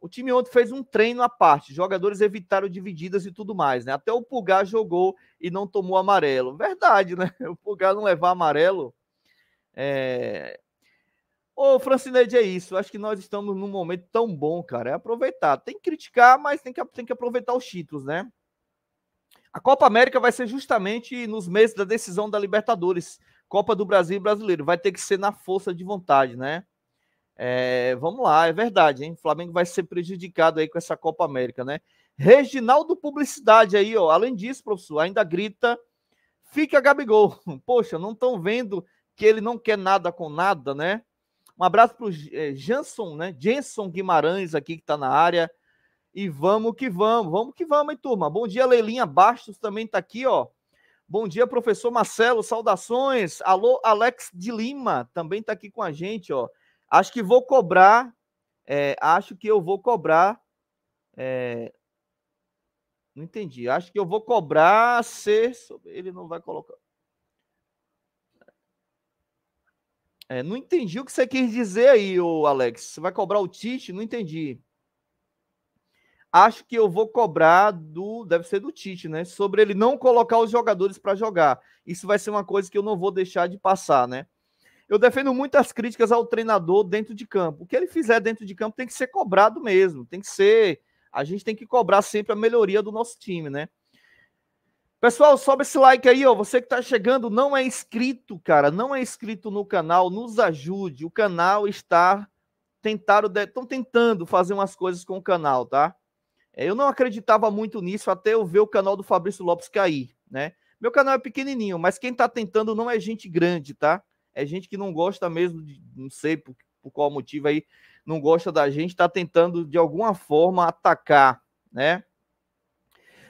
O time ontem fez um treino à parte. Jogadores evitaram divididas e tudo mais, né? Até o Pulgar jogou e não tomou amarelo. Verdade, né? O Pulgar não levar amarelo. É... Ô, Francineide, é isso. Acho que nós estamos num momento tão bom, cara. É aproveitar. Tem que criticar, mas tem que, tem que aproveitar os títulos, né? A Copa América vai ser justamente nos meses da decisão da Libertadores, Copa do Brasil e Brasileiro. Vai ter que ser na força de vontade, né? É, vamos lá, é verdade, hein? O Flamengo vai ser prejudicado aí com essa Copa América, né? Reginaldo Publicidade aí, ó. Além disso, professor, ainda grita: fica Gabigol. Poxa, não estão vendo que ele não quer nada com nada, né? Um abraço para o é, Janson, né? Jenson Guimarães aqui que está na área. E vamos que vamos, vamos que vamos, hein, turma? Bom dia, Leilinha Bastos também está aqui, ó. Bom dia, professor Marcelo, saudações. Alô, Alex de Lima também está aqui com a gente, ó. Acho que vou cobrar, é, acho que eu vou cobrar. É, não entendi. Acho que eu vou cobrar ser. Ele não vai colocar. É, não entendi o que você quis dizer aí, o Alex. Você vai cobrar o Tite? Não entendi acho que eu vou cobrar do, deve ser do Tite, né? Sobre ele não colocar os jogadores para jogar. Isso vai ser uma coisa que eu não vou deixar de passar, né? Eu defendo muitas críticas ao treinador dentro de campo. O que ele fizer dentro de campo tem que ser cobrado mesmo, tem que ser, a gente tem que cobrar sempre a melhoria do nosso time, né? Pessoal, sobe esse like aí, ó. Você que está chegando, não é inscrito, cara, não é inscrito no canal, nos ajude. O canal está tentaram, estão tentando fazer umas coisas com o canal, tá? É, eu não acreditava muito nisso até eu ver o canal do Fabrício Lopes cair, né? Meu canal é pequenininho, mas quem tá tentando não é gente grande, tá? É gente que não gosta mesmo, de, não sei por, por qual motivo aí, não gosta da gente, tá tentando de alguma forma atacar, né?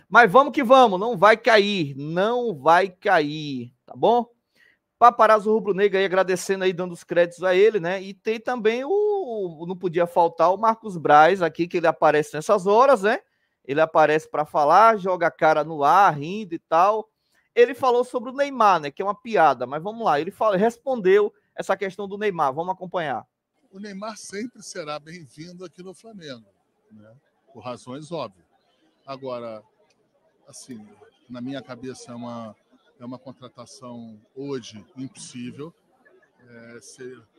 Mas vamos que vamos, não vai cair, não vai cair, tá bom? Paparazzo Rubro Negro aí agradecendo aí, dando os créditos a ele, né? E tem também o não podia faltar o Marcos Braz aqui, que ele aparece nessas horas, né? Ele aparece para falar, joga a cara no ar, rindo e tal. Ele falou sobre o Neymar, né? Que é uma piada, mas vamos lá. Ele fala, respondeu essa questão do Neymar. Vamos acompanhar. O Neymar sempre será bem-vindo aqui no Flamengo, né? Por razões óbvias. Agora, assim, na minha cabeça é uma, é uma contratação hoje impossível. É,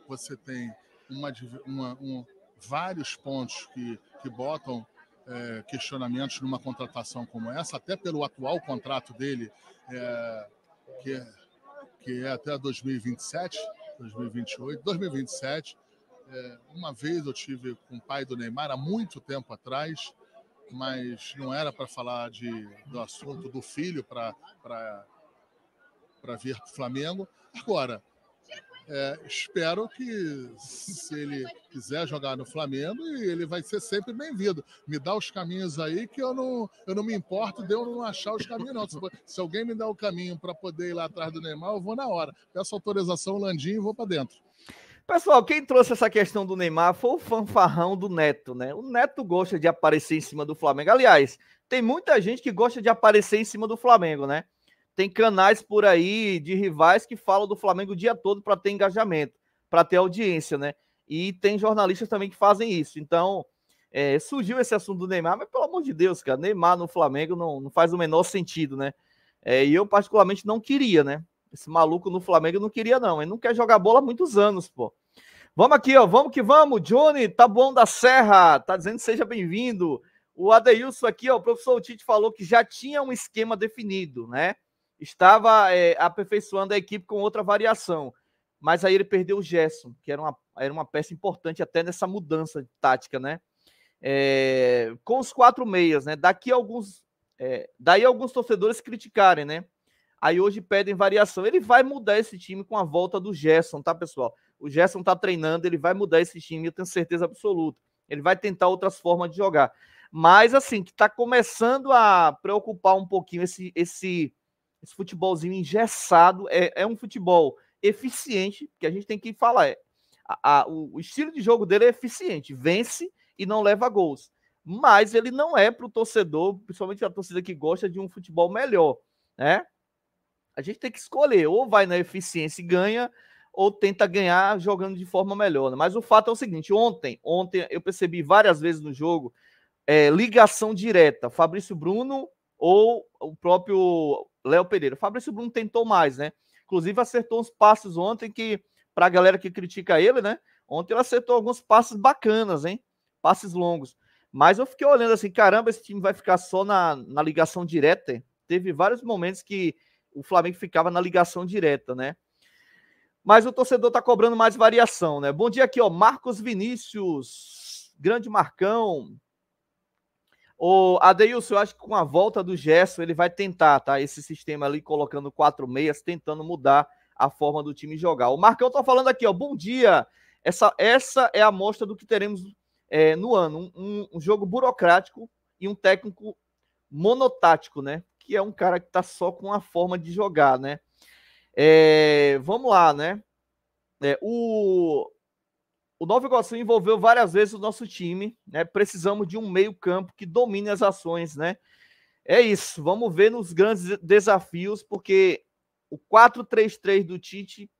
você tem uma, uma, um, vários pontos que, que botam é, questionamentos numa contratação como essa, até pelo atual contrato dele, é, que, é, que é até 2027, 2028, 2027. uma vez eu tive com o pai do Neymar, há muito tempo atrás, mas não era para falar de, do assunto do filho para vir para o Flamengo. Agora, é, espero que, se ele quiser jogar no Flamengo, ele vai ser sempre bem-vindo. Me dá os caminhos aí, que eu não, eu não me importo de eu não achar os caminhos, não. Se, se alguém me dá o caminho para poder ir lá atrás do Neymar, eu vou na hora. Peço autorização, Landim, e vou para dentro. Pessoal, quem trouxe essa questão do Neymar foi o fanfarrão do Neto, né? O Neto gosta de aparecer em cima do Flamengo. Aliás, tem muita gente que gosta de aparecer em cima do Flamengo, né? Tem canais por aí de rivais que falam do Flamengo o dia todo para ter engajamento, para ter audiência, né? E tem jornalistas também que fazem isso. Então, é, surgiu esse assunto do Neymar, mas pelo amor de Deus, cara, Neymar no Flamengo não, não faz o menor sentido, né? É, e eu, particularmente, não queria, né? Esse maluco no Flamengo não queria, não. Ele não quer jogar bola há muitos anos, pô. Vamos aqui, ó. Vamos que vamos. Johnny tá bom da Serra, tá dizendo seja bem-vindo. O Adeilson aqui, ó. O professor Tite falou que já tinha um esquema definido, né? estava é, aperfeiçoando a equipe com outra variação. Mas aí ele perdeu o Gerson, que era uma, era uma peça importante até nessa mudança de tática, né? É, com os quatro meias, né? Daqui alguns, é, daí alguns torcedores criticarem, né? Aí hoje pedem variação. Ele vai mudar esse time com a volta do Gerson, tá, pessoal? O Gerson tá treinando, ele vai mudar esse time, eu tenho certeza absoluta. Ele vai tentar outras formas de jogar. Mas, assim, que tá começando a preocupar um pouquinho esse, esse esse futebolzinho engessado, é, é um futebol eficiente, que a gente tem que falar, é, a, a, o, o, estilo de jogo dele é eficiente, vence e não leva gols. Mas ele não é para o torcedor, principalmente a torcida que gosta de um futebol melhor, né? A gente tem que escolher, ou vai na eficiência e ganha, ou tenta ganhar jogando de forma melhor. Né? Mas o fato é o seguinte: ontem, ontem eu percebi várias vezes no jogo é, ligação direta, Fabrício Bruno ou o próprio Léo Pereira. Fabrício Bruno tentou mais, né? Inclusive acertou uns passos ontem que, para a galera que critica ele, né? Ontem ele acertou alguns passes bacanas, hein? Passes longos. Mas eu fiquei olhando assim, caramba, esse time vai ficar só na, na ligação direta. Teve vários momentos que o Flamengo ficava na ligação direta, né? Mas o torcedor tá cobrando mais variação, né? Bom dia aqui, ó. Marcos Vinícius, grande Marcão, o Adeilson, eu acho que com a volta do Gerson, ele vai tentar, tá? Esse sistema ali, colocando quatro meias, tentando mudar a forma do time jogar. O Marcão tá falando aqui, ó. Bom dia! Essa, essa é a amostra do que teremos é, no ano. Um, um, um, jogo burocrático e um técnico monotático, né? Que é um cara que tá só com a forma de jogar, né? É, vamos lá, né? É, o o Nova Iguaçu envolveu várias vezes o nosso time, né? Precisamos de um meio-campo que domine as ações, né? É isso, vamos ver nos grandes desafios, porque o 4-3-3 do Tite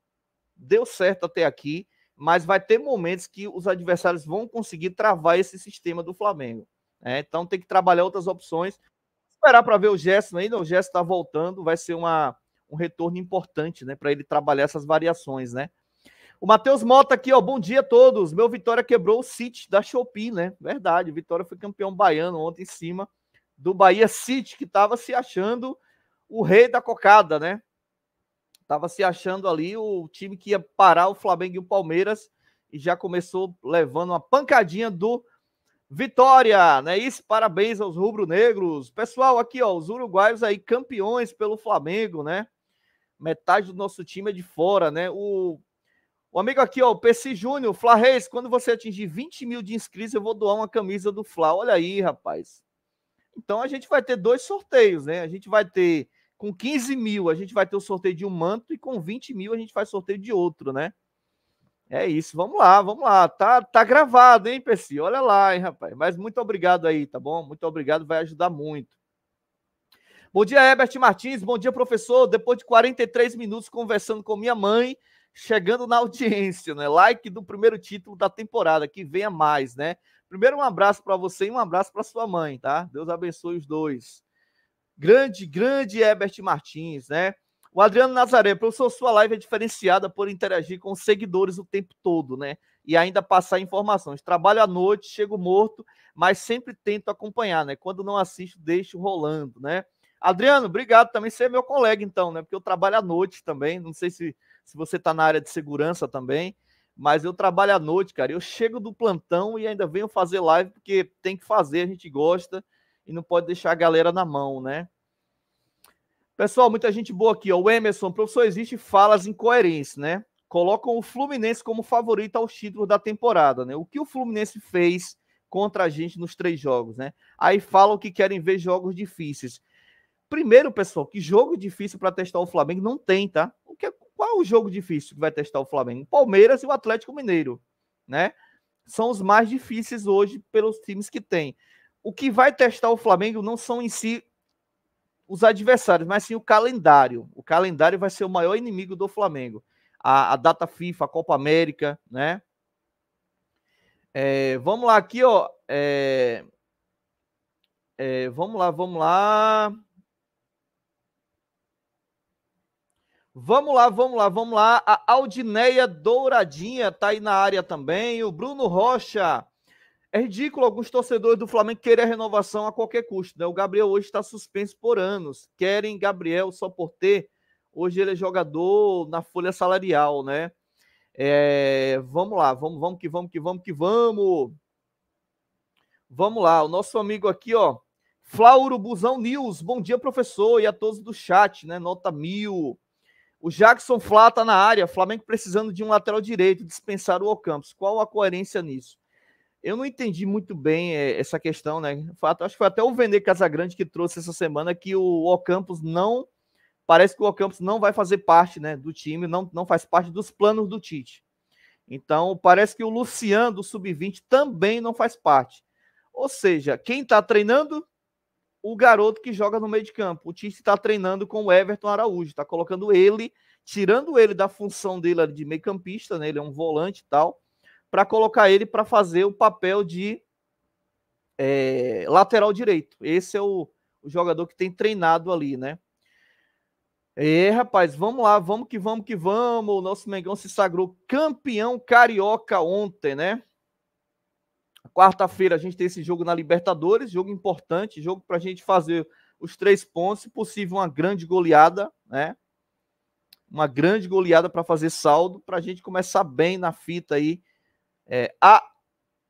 deu certo até aqui, mas vai ter momentos que os adversários vão conseguir travar esse sistema do Flamengo. Né? Então tem que trabalhar outras opções. Esperar para ver o Gerson ainda, né? o Gerson está voltando, vai ser uma, um retorno importante né, para ele trabalhar essas variações, né? O Matheus Mota aqui, ó. Bom dia a todos. Meu Vitória quebrou o City da Shopee, né? Verdade. Vitória foi campeão baiano ontem em cima do Bahia City, que estava se achando o rei da cocada, né? Tava se achando ali o time que ia parar o Flamengo e o Palmeiras e já começou levando uma pancadinha do Vitória, né? Isso, parabéns aos rubro-negros. Pessoal, aqui, ó, os uruguaios aí campeões pelo Flamengo, né? Metade do nosso time é de fora, né? O o amigo aqui, ó, o PC Júnior, Fla Reis, quando você atingir 20 mil de inscritos, eu vou doar uma camisa do Fla. Olha aí, rapaz. Então a gente vai ter dois sorteios, né? A gente vai ter com 15 mil, a gente vai ter o sorteio de um manto e com 20 mil a gente faz sorteio de outro, né? É isso, vamos lá, vamos lá. Tá, tá gravado, hein, PC? Olha lá, hein, rapaz. Mas muito obrigado aí, tá bom? Muito obrigado, vai ajudar muito. Bom dia, Herbert Martins. Bom dia, professor. Depois de 43 minutos conversando com minha mãe, chegando na audiência, né? Like do primeiro título da temporada, que venha mais, né? Primeiro, um abraço para você e um abraço para sua mãe, tá? Deus abençoe os dois. Grande, grande Herbert Martins, né? O Adriano Nazaré, professor, sua live é diferenciada por interagir com os seguidores o tempo todo, né? E ainda passar informações. Trabalho à noite, chego morto, mas sempre tento acompanhar, né? Quando não assisto, deixo rolando, né? Adriano, obrigado também. Você é meu colega, então, né? Porque eu trabalho à noite também. Não sei se se você está na área de segurança também. Mas eu trabalho à noite, cara. Eu chego do plantão e ainda venho fazer live, porque tem que fazer, a gente gosta e não pode deixar a galera na mão, né? Pessoal, muita gente boa aqui. Ó. O Emerson, professor, existe falas incoerentes, né? Colocam o Fluminense como favorito aos títulos da temporada, né? O que o Fluminense fez contra a gente nos três jogos, né? Aí falam que querem ver jogos difíceis. Primeiro, pessoal, que jogo difícil para testar o Flamengo não tem, tá? Qual o jogo difícil que vai testar o Flamengo? Palmeiras e o Atlético Mineiro, né? São os mais difíceis hoje pelos times que tem. O que vai testar o Flamengo não são em si os adversários, mas sim o calendário. O calendário vai ser o maior inimigo do Flamengo. A, a data FIFA, a Copa América, né? É, vamos lá aqui, ó. É, é, vamos lá, vamos lá. Vamos lá, vamos lá, vamos lá. A Aldineia Douradinha está aí na área também. O Bruno Rocha. É ridículo alguns torcedores do Flamengo querem a renovação a qualquer custo, né? O Gabriel hoje está suspenso por anos. Querem Gabriel só por ter. Hoje ele é jogador na folha salarial, né? É, vamos lá, vamos, vamos que vamos que vamos que vamos. Vamos lá, o nosso amigo aqui, ó, Flauro Busão News. Bom dia, professor, e a todos do chat, né? Nota mil. O Jackson Flá está na área. Flamengo precisando de um lateral direito, dispensar o Ocampos. Qual a coerência nisso? Eu não entendi muito bem é, essa questão, né? Fato, acho que foi até o Vender Casagrande que trouxe essa semana que o Ocampos não. Parece que o Ocampos não vai fazer parte né, do time, não, não faz parte dos planos do Tite. Então, parece que o Luciano do Sub-20 também não faz parte. Ou seja, quem está treinando o garoto que joga no meio de campo. O Tite está treinando com o Everton Araújo, está colocando ele, tirando ele da função dele de meio campista, né? ele é um volante e tal, para colocar ele para fazer o papel de é, lateral direito. Esse é o, o, jogador que tem treinado ali, né? É, rapaz, vamos lá, vamos que vamos que vamos. O nosso Mengão se sagrou campeão carioca ontem, né? Quarta-feira a gente tem esse jogo na Libertadores, jogo importante, jogo para a gente fazer os três pontos, se possível uma grande goleada, né? Uma grande goleada para fazer saldo, para a gente começar bem na fita aí. É, a,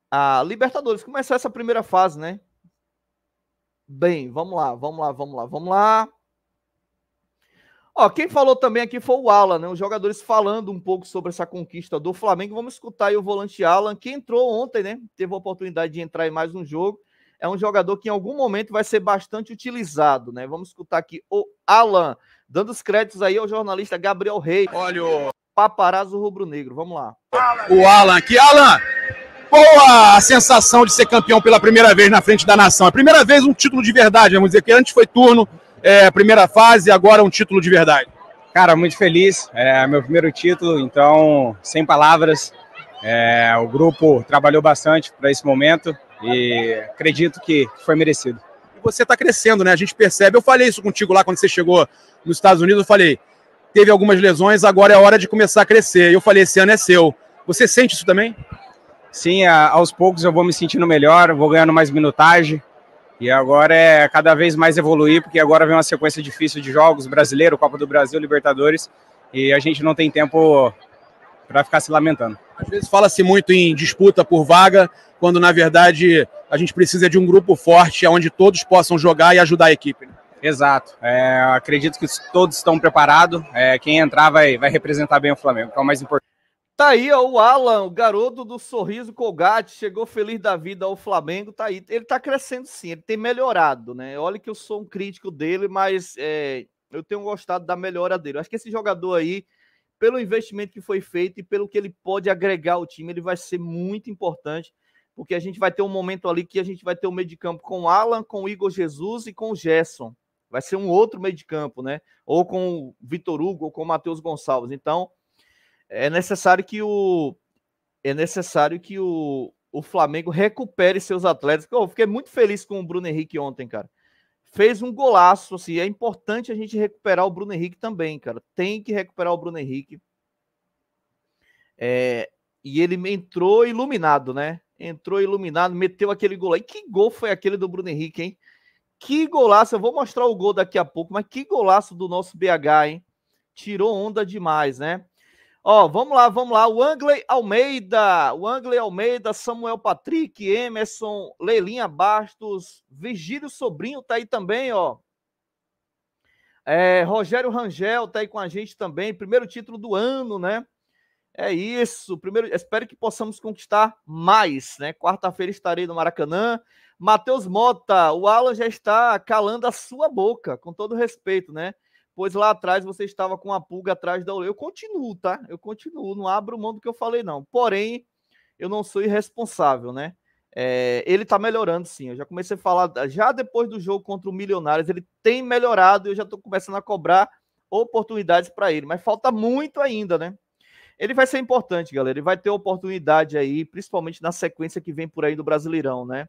a Libertadores, começar essa primeira fase, né? Bem, vamos lá, vamos lá, vamos lá, vamos lá. Ó, quem falou também aqui foi o Alan, né? Os jogadores falando um pouco sobre essa conquista do Flamengo. Vamos escutar aí o volante Alan, que entrou ontem, né? Teve a oportunidade de entrar em mais um jogo. É um jogador que em algum momento vai ser bastante utilizado, né? Vamos escutar aqui o Alan, dando os créditos aí ao jornalista Gabriel Rei. Olha o paparazzo rubro-negro. Vamos lá. O Alan aqui. Alan, boa a sensação de ser campeão pela primeira vez na frente da nação. É a primeira vez um título de verdade, vamos dizer que antes foi turno, é, primeira fase e agora um título de verdade? Cara, muito feliz. É meu primeiro título, então, sem palavras. É, o grupo trabalhou bastante para esse momento e acredito que foi merecido. E você está crescendo, né? A gente percebe. Eu falei isso contigo lá quando você chegou nos Estados Unidos. Eu falei, teve algumas lesões, agora é hora de começar a crescer. Eu falei, esse ano é seu. Você sente isso também? Sim, aos poucos eu vou me sentindo melhor, vou ganhando mais minutagem. E agora é cada vez mais evoluir, porque agora vem uma sequência difícil de jogos, brasileiro, Copa do Brasil, Libertadores, e a gente não tem tempo para ficar se lamentando. Às vezes fala-se muito em disputa por vaga, quando na verdade a gente precisa de um grupo forte, onde todos possam jogar e ajudar a equipe. Né? Exato. É, acredito que todos estão preparados. É, quem entrar vai, vai representar bem o Flamengo, que é o mais importante. Tá aí, ó, o Alan, o garoto do sorriso Colgate, chegou feliz da vida ao Flamengo, tá aí. Ele tá crescendo sim, ele tem melhorado, né? Olha que eu sou um crítico dele, mas é, eu tenho gostado da melhora dele. Eu acho que esse jogador aí, pelo investimento que foi feito e pelo que ele pode agregar ao time, ele vai ser muito importante, porque a gente vai ter um momento ali que a gente vai ter o um meio de campo com o Alan, com o Igor Jesus e com o Gerson. Vai ser um outro meio de campo, né? Ou com o Vitor Hugo, ou com o Matheus Gonçalves. Então é necessário que o é necessário que o, o Flamengo recupere seus atletas. Eu fiquei muito feliz com o Bruno Henrique ontem, cara. Fez um golaço, assim, é importante a gente recuperar o Bruno Henrique também, cara. Tem que recuperar o Bruno Henrique. É, e ele entrou iluminado, né? Entrou iluminado, meteu aquele gol. E que gol foi aquele do Bruno Henrique, hein? Que golaço! Eu vou mostrar o gol daqui a pouco, mas que golaço do nosso BH, hein? Tirou onda demais, né? Ó, vamos lá, vamos lá. O Angley Almeida, o Angley Almeida, Samuel Patrick, Emerson, Leilinha Bastos, Virgílio Sobrinho tá aí também, ó. É, Rogério Rangel tá aí com a gente também. Primeiro título do ano, né? É isso. Primeiro, espero que possamos conquistar mais, né? Quarta-feira estarei no Maracanã. Matheus Mota, o Alan já está calando a sua boca, com todo respeito, né? Pois lá atrás você estava com a pulga atrás da orelha. Eu continuo, tá? Eu continuo, não abro mão do que eu falei, não. Porém, eu não sou irresponsável, né? É, ele tá melhorando, sim. Eu já comecei a falar, já depois do jogo contra o Milionários, ele tem melhorado e eu já tô começando a cobrar oportunidades para ele, mas falta muito ainda, né? Ele vai ser importante, galera. Ele vai ter oportunidade aí, principalmente na sequência que vem por aí do Brasileirão, né?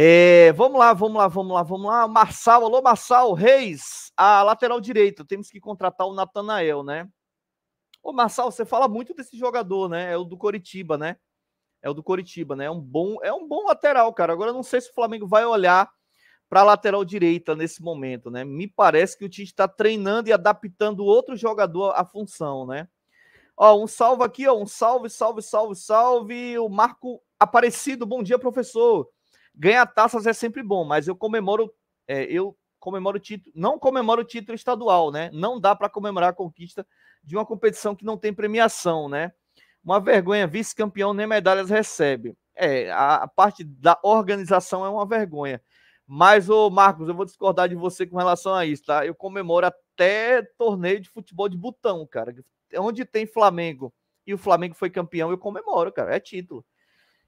É, vamos lá, vamos lá, vamos lá, vamos lá. Marçal, alô, Marçal, Reis, a lateral direita. Temos que contratar o Natanael, né? Ô, Marçal, você fala muito desse jogador, né? É o do Coritiba, né? É o do Coritiba, né? É um bom, é um bom lateral, cara. Agora eu não sei se o Flamengo vai olhar para a lateral direita nesse momento, né? Me parece que o Tite está treinando e adaptando outro jogador à função, né? Ó, um salve aqui, ó, um salve, salve, salve, salve. O Marco Aparecido, bom dia, professor. Ganhar taças é sempre bom, mas eu comemoro, é, eu comemoro o título, não comemoro o título estadual, né? Não dá para comemorar a conquista de uma competição que não tem premiação, né? Uma vergonha, vice-campeão nem medalhas recebe. É, a, a, parte da organização é uma vergonha. Mas, ô Marcos, eu vou discordar de você com relação a isso, tá? Eu comemoro até torneio de futebol de botão, cara. Onde tem Flamengo e o Flamengo foi campeão, eu comemoro, cara. É título.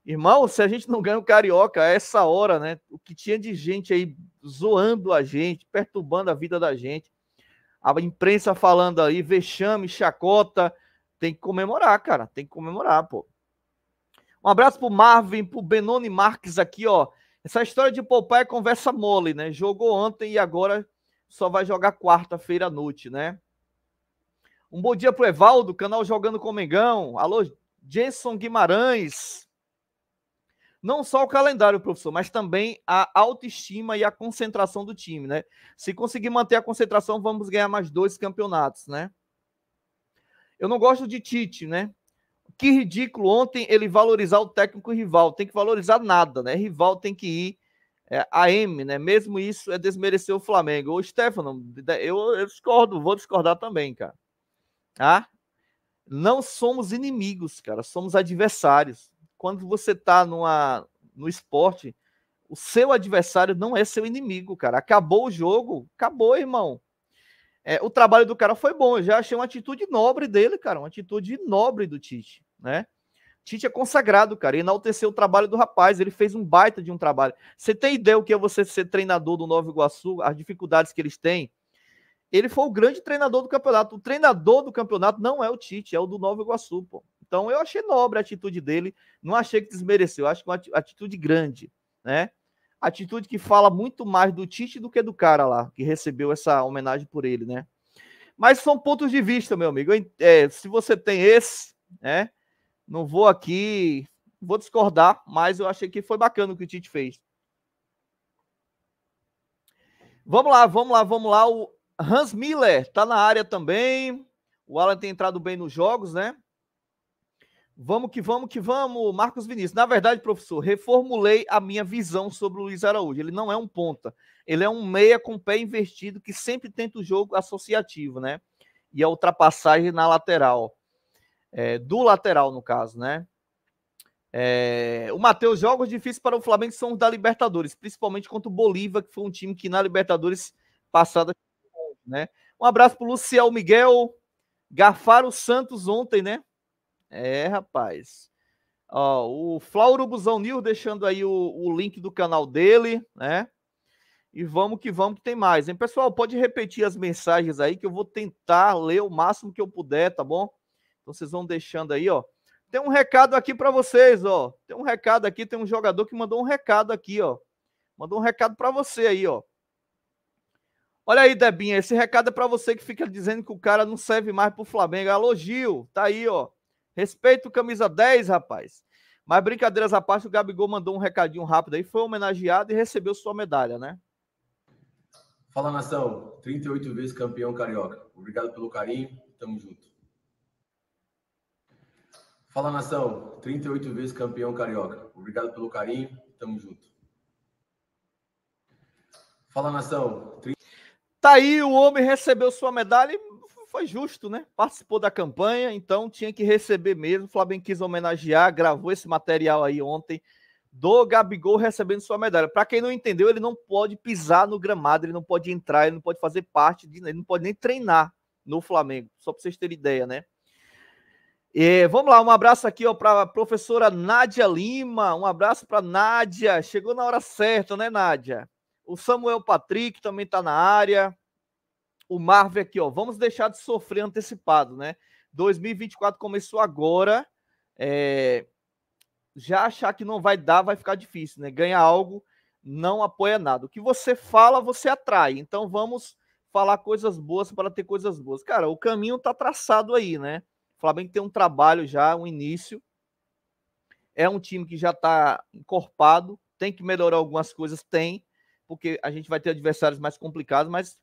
Irmão, se a gente não ganha o Carioca a essa hora, né? O que tinha de gente aí zoando a gente, perturbando a vida da gente. A imprensa falando aí, vexame, chacota. Tem que comemorar, cara. Tem que comemorar, pô. Um abraço pro Marvin, pro Benoni Marques aqui, ó. Essa história de poupar é conversa mole, né? Jogou ontem e agora só vai jogar quarta-feira à noite, né? Um bom dia pro Evaldo, canal Jogando com Mengão. Alô, Jason Guimarães não só o calendário, professor, mas também a autoestima e a concentração do time, né? Se conseguir manter a concentração, vamos ganhar mais dois campeonatos, né? Eu não gosto de Tite, né? Que ridículo ontem ele valorizar o técnico rival. Tem que valorizar nada, né? Rival tem que ir é, a M, né? Mesmo isso é desmerecer o Flamengo. Ô, Stefano, eu, eu discordo, vou discordar também, cara. Tá? Não somos inimigos, cara. Somos adversários quando você tá numa, no esporte, o seu adversário não é seu inimigo, cara. Acabou o jogo, acabou, irmão. É, o trabalho do cara foi bom. Eu já achei uma atitude nobre dele, cara. Uma atitude nobre do Tite, né? Tite é consagrado, cara. enalteceu o trabalho do rapaz. Ele fez um baita de um trabalho. Você tem ideia o que é você ser treinador do Nova Iguaçu, as dificuldades que eles têm? Ele foi o grande treinador do campeonato. O treinador do campeonato não é o Tite, é o do Nova Iguaçu, pô. Então, eu achei nobre a atitude dele, não achei que desmereceu, acho que é uma atitude grande, né? Atitude que fala muito mais do Tite do que do cara lá, que recebeu essa homenagem por ele, né? Mas são pontos de vista, meu amigo. É, se você tem esse, né? Não vou aqui, vou discordar, mas eu achei que foi bacana o que o Tite fez. Vamos lá, vamos lá, vamos lá. O Hans Miller tá na área também. O Alan tem entrado bem nos jogos, né? Vamos que vamos que vamos, Marcos Vinícius. Na verdade, professor, reformulei a minha visão sobre o Luiz Araújo. Ele não é um ponta, ele é um meia com pé invertido que sempre tenta o jogo associativo, né? E a ultrapassagem na lateral, é, do lateral no caso, né? É, o Matheus, jogos difíceis para o Flamengo são os da Libertadores, principalmente contra o Bolívar, que foi um time que na Libertadores passada, né? Um abraço para o Luciel Miguel, Garfaro Santos ontem, né? É, rapaz. Ó, o Flauro Busão Nil deixando aí o, o link do canal dele, né? E vamos que vamos, que tem mais, hein? Pessoal, pode repetir as mensagens aí que eu vou tentar ler o máximo que eu puder, tá bom? Então vocês vão deixando aí, ó. Tem um recado aqui para vocês, ó. Tem um recado aqui, tem um jogador que mandou um recado aqui, ó. Mandou um recado para você aí, ó. Olha aí, Debinha, esse recado é para você que fica dizendo que o cara não serve mais pro Flamengo. Alô, Gil, tá aí, ó. Respeito camisa 10, rapaz. Mas brincadeiras à parte, o Gabigol mandou um recadinho rápido aí, foi homenageado e recebeu sua medalha, né? Fala, nação. 38 vezes campeão carioca. Obrigado pelo carinho. Tamo junto. Fala, nação. 38 vezes campeão carioca. Obrigado pelo carinho. Tamo junto. Fala, nação. 30... Tá aí, o homem recebeu sua medalha e foi justo, né? Participou da campanha, então tinha que receber mesmo. O Flamengo quis homenagear, gravou esse material aí ontem do Gabigol recebendo sua medalha. Para quem não entendeu, ele não pode pisar no gramado, ele não pode entrar, ele não pode fazer parte, de, ele não pode nem treinar no Flamengo, só para vocês terem ideia, né? E, vamos lá, um abraço aqui para a professora Nádia Lima, um abraço para Nádia, chegou na hora certa, né, Nádia? O Samuel Patrick também está na área, o Marvel aqui, ó. Vamos deixar de sofrer antecipado, né? 2024 começou agora. É... Já achar que não vai dar, vai ficar difícil, né? ganhar algo, não apoia nada. O que você fala, você atrai. Então vamos falar coisas boas para ter coisas boas. Cara, o caminho tá traçado aí, né? O Flamengo tem um trabalho já, um início. É um time que já tá encorpado, tem que melhorar algumas coisas, tem, porque a gente vai ter adversários mais complicados, mas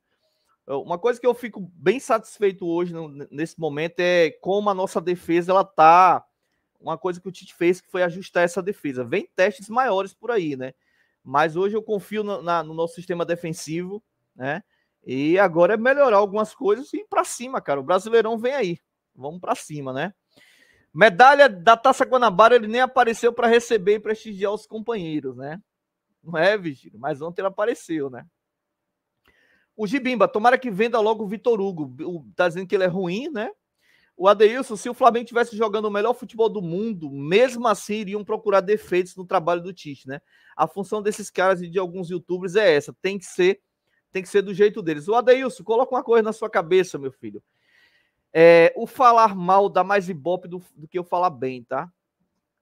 uma coisa que eu fico bem satisfeito hoje, nesse momento, é como a nossa defesa ela tá. Uma coisa que o Tite fez que foi ajustar essa defesa. Vem testes maiores por aí, né? Mas hoje eu confio no, na, no nosso sistema defensivo, né? E agora é melhorar algumas coisas e ir para cima, cara. O Brasileirão vem aí. Vamos para cima, né? Medalha da Taça Guanabara, ele nem apareceu para receber e prestigiar os companheiros, né? Não é, Vigílio? Mas ontem ele apareceu, né? O Gibimba, tomara que venda logo o Vitor Hugo. O, tá dizendo que ele é ruim, né? O Adeilson, se o Flamengo estivesse jogando o melhor futebol do mundo, mesmo assim iriam procurar defeitos no trabalho do Tite, né? A função desses caras e de alguns youtubers é essa, tem que ser, tem que ser do jeito deles. O Adeilson, coloca uma coisa na sua cabeça, meu filho. É, o falar mal dá mais ibope do, do, que eu falar bem, tá?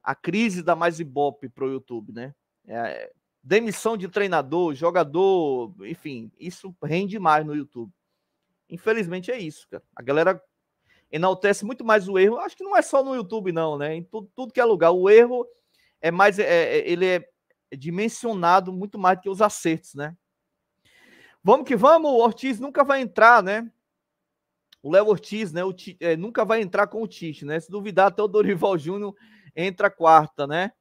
A crise dá mais ibope pro YouTube, né? É, demissão de treinador, jogador, enfim, isso rende mais no YouTube. Infelizmente é isso, cara. A galera enaltece muito mais o erro. Acho que não é só no YouTube, não, né? Em tudo, tudo que é lugar. O erro é mais. É, é, ele é dimensionado muito mais do que os acertos, né? Vamos que vamos, o Ortiz nunca vai entrar, né? O Léo Ortiz, né? O, é, nunca vai entrar com o Tite, né? Se duvidar, até o Dorival Júnior entra quarta, né?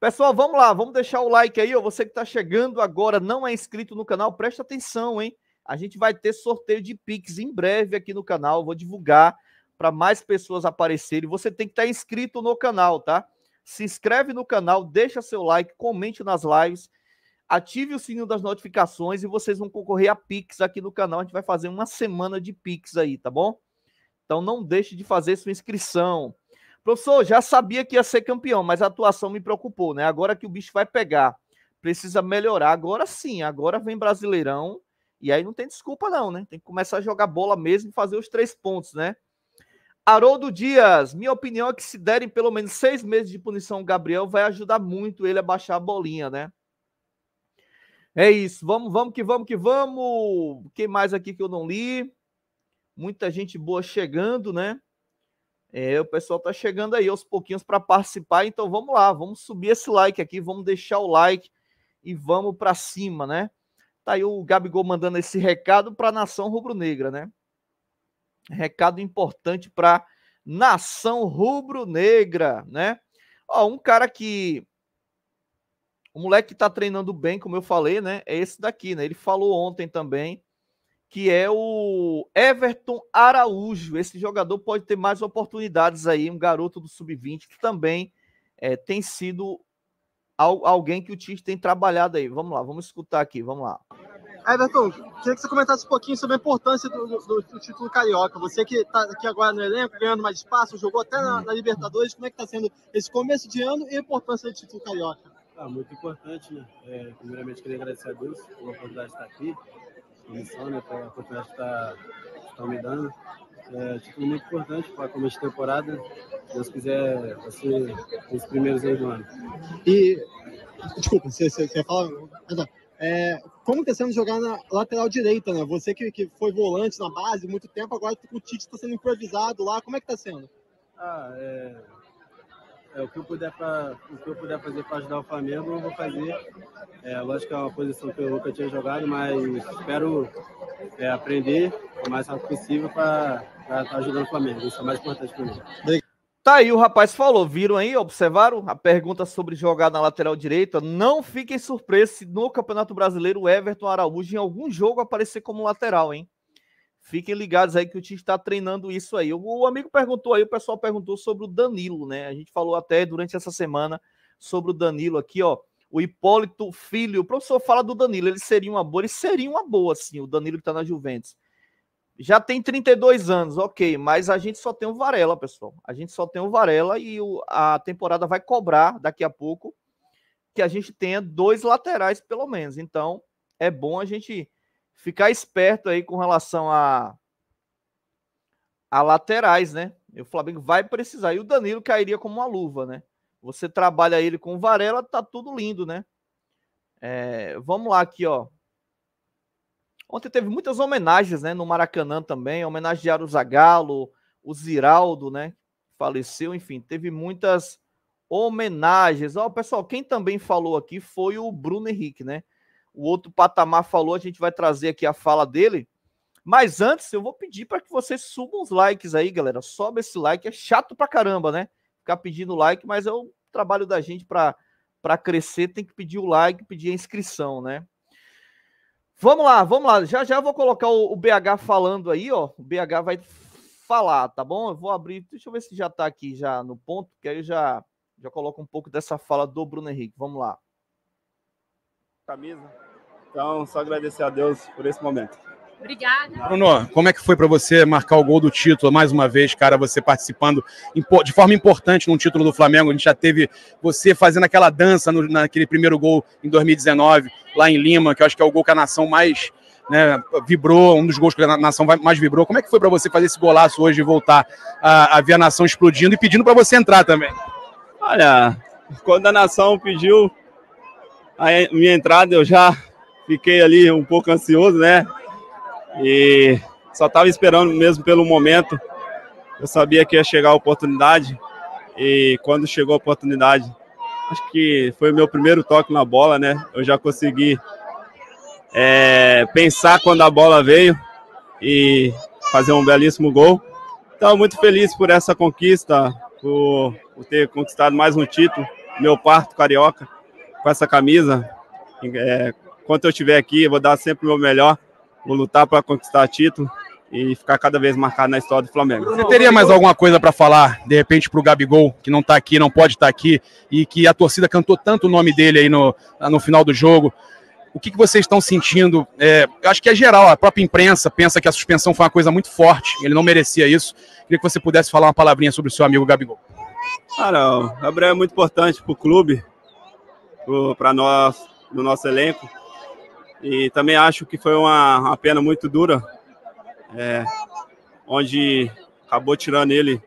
Pessoal, vamos lá, vamos deixar o like aí, ó. Você que está chegando agora, não é inscrito no canal, presta atenção, hein? A gente vai ter sorteio de Pix em breve aqui no canal. Vou divulgar para mais pessoas aparecerem. Você tem que estar tá inscrito no canal, tá? Se inscreve no canal, deixa seu like, comente nas lives, ative o sininho das notificações e vocês vão concorrer a Pix aqui no canal. A gente vai fazer uma semana de Pix aí, tá bom? Então não deixe de fazer sua inscrição. Professor, já sabia que ia ser campeão, mas a atuação me preocupou, né? Agora que o bicho vai pegar, precisa melhorar. Agora sim, agora vem Brasileirão. E aí não tem desculpa, não, né? Tem que começar a jogar bola mesmo e fazer os três pontos, né? Haroldo Dias, minha opinião é que se derem pelo menos seis meses de punição ao Gabriel, vai ajudar muito ele a baixar a bolinha, né? É isso, vamos, vamos que vamos que vamos. Quem mais aqui que eu não li? Muita gente boa chegando, né? É, o pessoal tá chegando aí aos pouquinhos para participar, então vamos lá, vamos subir esse like aqui, vamos deixar o like e vamos para cima, né? Tá aí o Gabigol mandando esse recado para a nação rubro-negra, né? Recado importante para nação rubro-negra, né? Ó, um cara que o moleque tá treinando bem, como eu falei, né? É esse daqui, né? Ele falou ontem também que é o Everton Araújo. Esse jogador pode ter mais oportunidades aí, um garoto do sub-20 que também é, tem sido al alguém que o Tite tem trabalhado aí. Vamos lá, vamos escutar aqui, vamos lá. Everton, queria que você comentasse um pouquinho sobre a importância do, do, do título carioca. Você que está aqui agora no elenco, ganhando mais espaço, jogou até na, na Libertadores. Como é que está sendo esse começo de ano e a importância do título carioca? Ah, muito importante, né? É, primeiramente, queria agradecer a Deus pela oportunidade de estar aqui comissão, né, pela oportunidade que está tá me dando. É título muito importante para começar de temporada. Se Deus quiser, vai ser os primeiros aí do ano. E, desculpa, você, você, você fala. É, como está sendo jogar na lateral direita, né? Você que, que foi volante na base muito tempo, agora o Tite está sendo improvisado lá. Como é que está sendo? Ah, é é, o que eu puder para o que eu puder fazer para ajudar o Flamengo eu vou fazer é, lógico que é uma posição que eu nunca tinha jogado mas espero é, aprender o mais rápido possível para estar tá ajudando o Flamengo isso é o mais importante para mim Tá aí, o rapaz falou, viram aí, observaram a pergunta sobre jogar na lateral direita? Não fiquem surpresos se no Campeonato Brasileiro o Everton Araújo em algum jogo aparecer como lateral, hein? Fiquem ligados aí que o time está treinando isso aí. O amigo perguntou aí, o pessoal perguntou sobre o Danilo, né? A gente falou até durante essa semana sobre o Danilo aqui, ó. O Hipólito Filho, o professor fala do Danilo, ele seria uma boa, ele seria uma boa, sim, o Danilo que está na Juventus. Já tem 32 anos, ok, mas a gente só tem o Varela, pessoal. A gente só tem o Varela e o, a temporada vai cobrar daqui a pouco que a gente tenha dois laterais, pelo menos. Então, é bom a gente ficar esperto aí com relação a, a laterais, né? E o Flamengo vai precisar. E o Danilo cairia como uma luva, né? Você trabalha ele com Varela, tá tudo lindo, né? É, vamos lá aqui, ó. Ontem teve muitas homenagens, né? No Maracanã também. Homenagearam o Zagalo, o Ziraldo, né? Faleceu, enfim, teve muitas homenagens. Ó, pessoal, quem também falou aqui foi o Bruno Henrique, né? o outro patamar falou, a gente vai trazer aqui a fala dele. Mas antes, eu vou pedir para que vocês subam os likes aí, galera. Sobe esse like, é chato pra caramba, né? Ficar pedindo like, mas é o trabalho da gente para crescer, tem que pedir o like, pedir a inscrição, né? Vamos lá, vamos lá. Já já vou colocar o, o BH falando aí, ó. O BH vai falar, tá bom? Eu vou abrir, deixa eu ver se já tá aqui já no ponto, que aí eu já já coloco um pouco dessa fala do Bruno Henrique. Vamos lá camisa. Então, só agradecer a Deus por esse momento. Obrigada. Bruno, como é que foi para você marcar o gol do título mais uma vez, cara? Você participando de forma importante num título do Flamengo. A gente já teve você fazendo aquela dança no, naquele primeiro gol em 2019, lá em Lima, que eu acho que é o gol que a nação mais né, vibrou, um dos gols que a nação mais vibrou. Como é que foi para você fazer esse golaço hoje e voltar a, a ver a nação explodindo e pedindo para você entrar também? Olha, quando a nação pediu, a minha entrada, eu já fiquei ali um pouco ansioso, né? E só estava esperando mesmo pelo momento. Eu sabia que ia chegar a oportunidade e quando chegou a oportunidade, acho que foi o meu primeiro toque na bola, né? Eu já consegui é, pensar quando a bola veio e fazer um belíssimo gol. Então, muito feliz por essa conquista, por, por ter conquistado mais um título, meu parto carioca com essa camisa. É, quando eu estiver aqui, eu vou dar sempre o meu melhor, vou lutar para conquistar título e ficar cada vez marcado na história do Flamengo. Você teria mais alguma coisa para falar, de repente, para o Gabigol, que não está aqui, não pode estar tá aqui, e que a torcida cantou tanto o nome dele aí no, no final do jogo? O que, que vocês estão sentindo? É, acho que é geral, a própria imprensa pensa que a suspensão foi uma coisa muito forte, ele não merecia isso. Queria que você pudesse falar uma palavrinha sobre o seu amigo Gabigol. Cara, o Gabriel é muito importante para o clube, para nós, no nosso elenco. E também acho que foi uma, uma pena muito dura, é, onde acabou tirando ele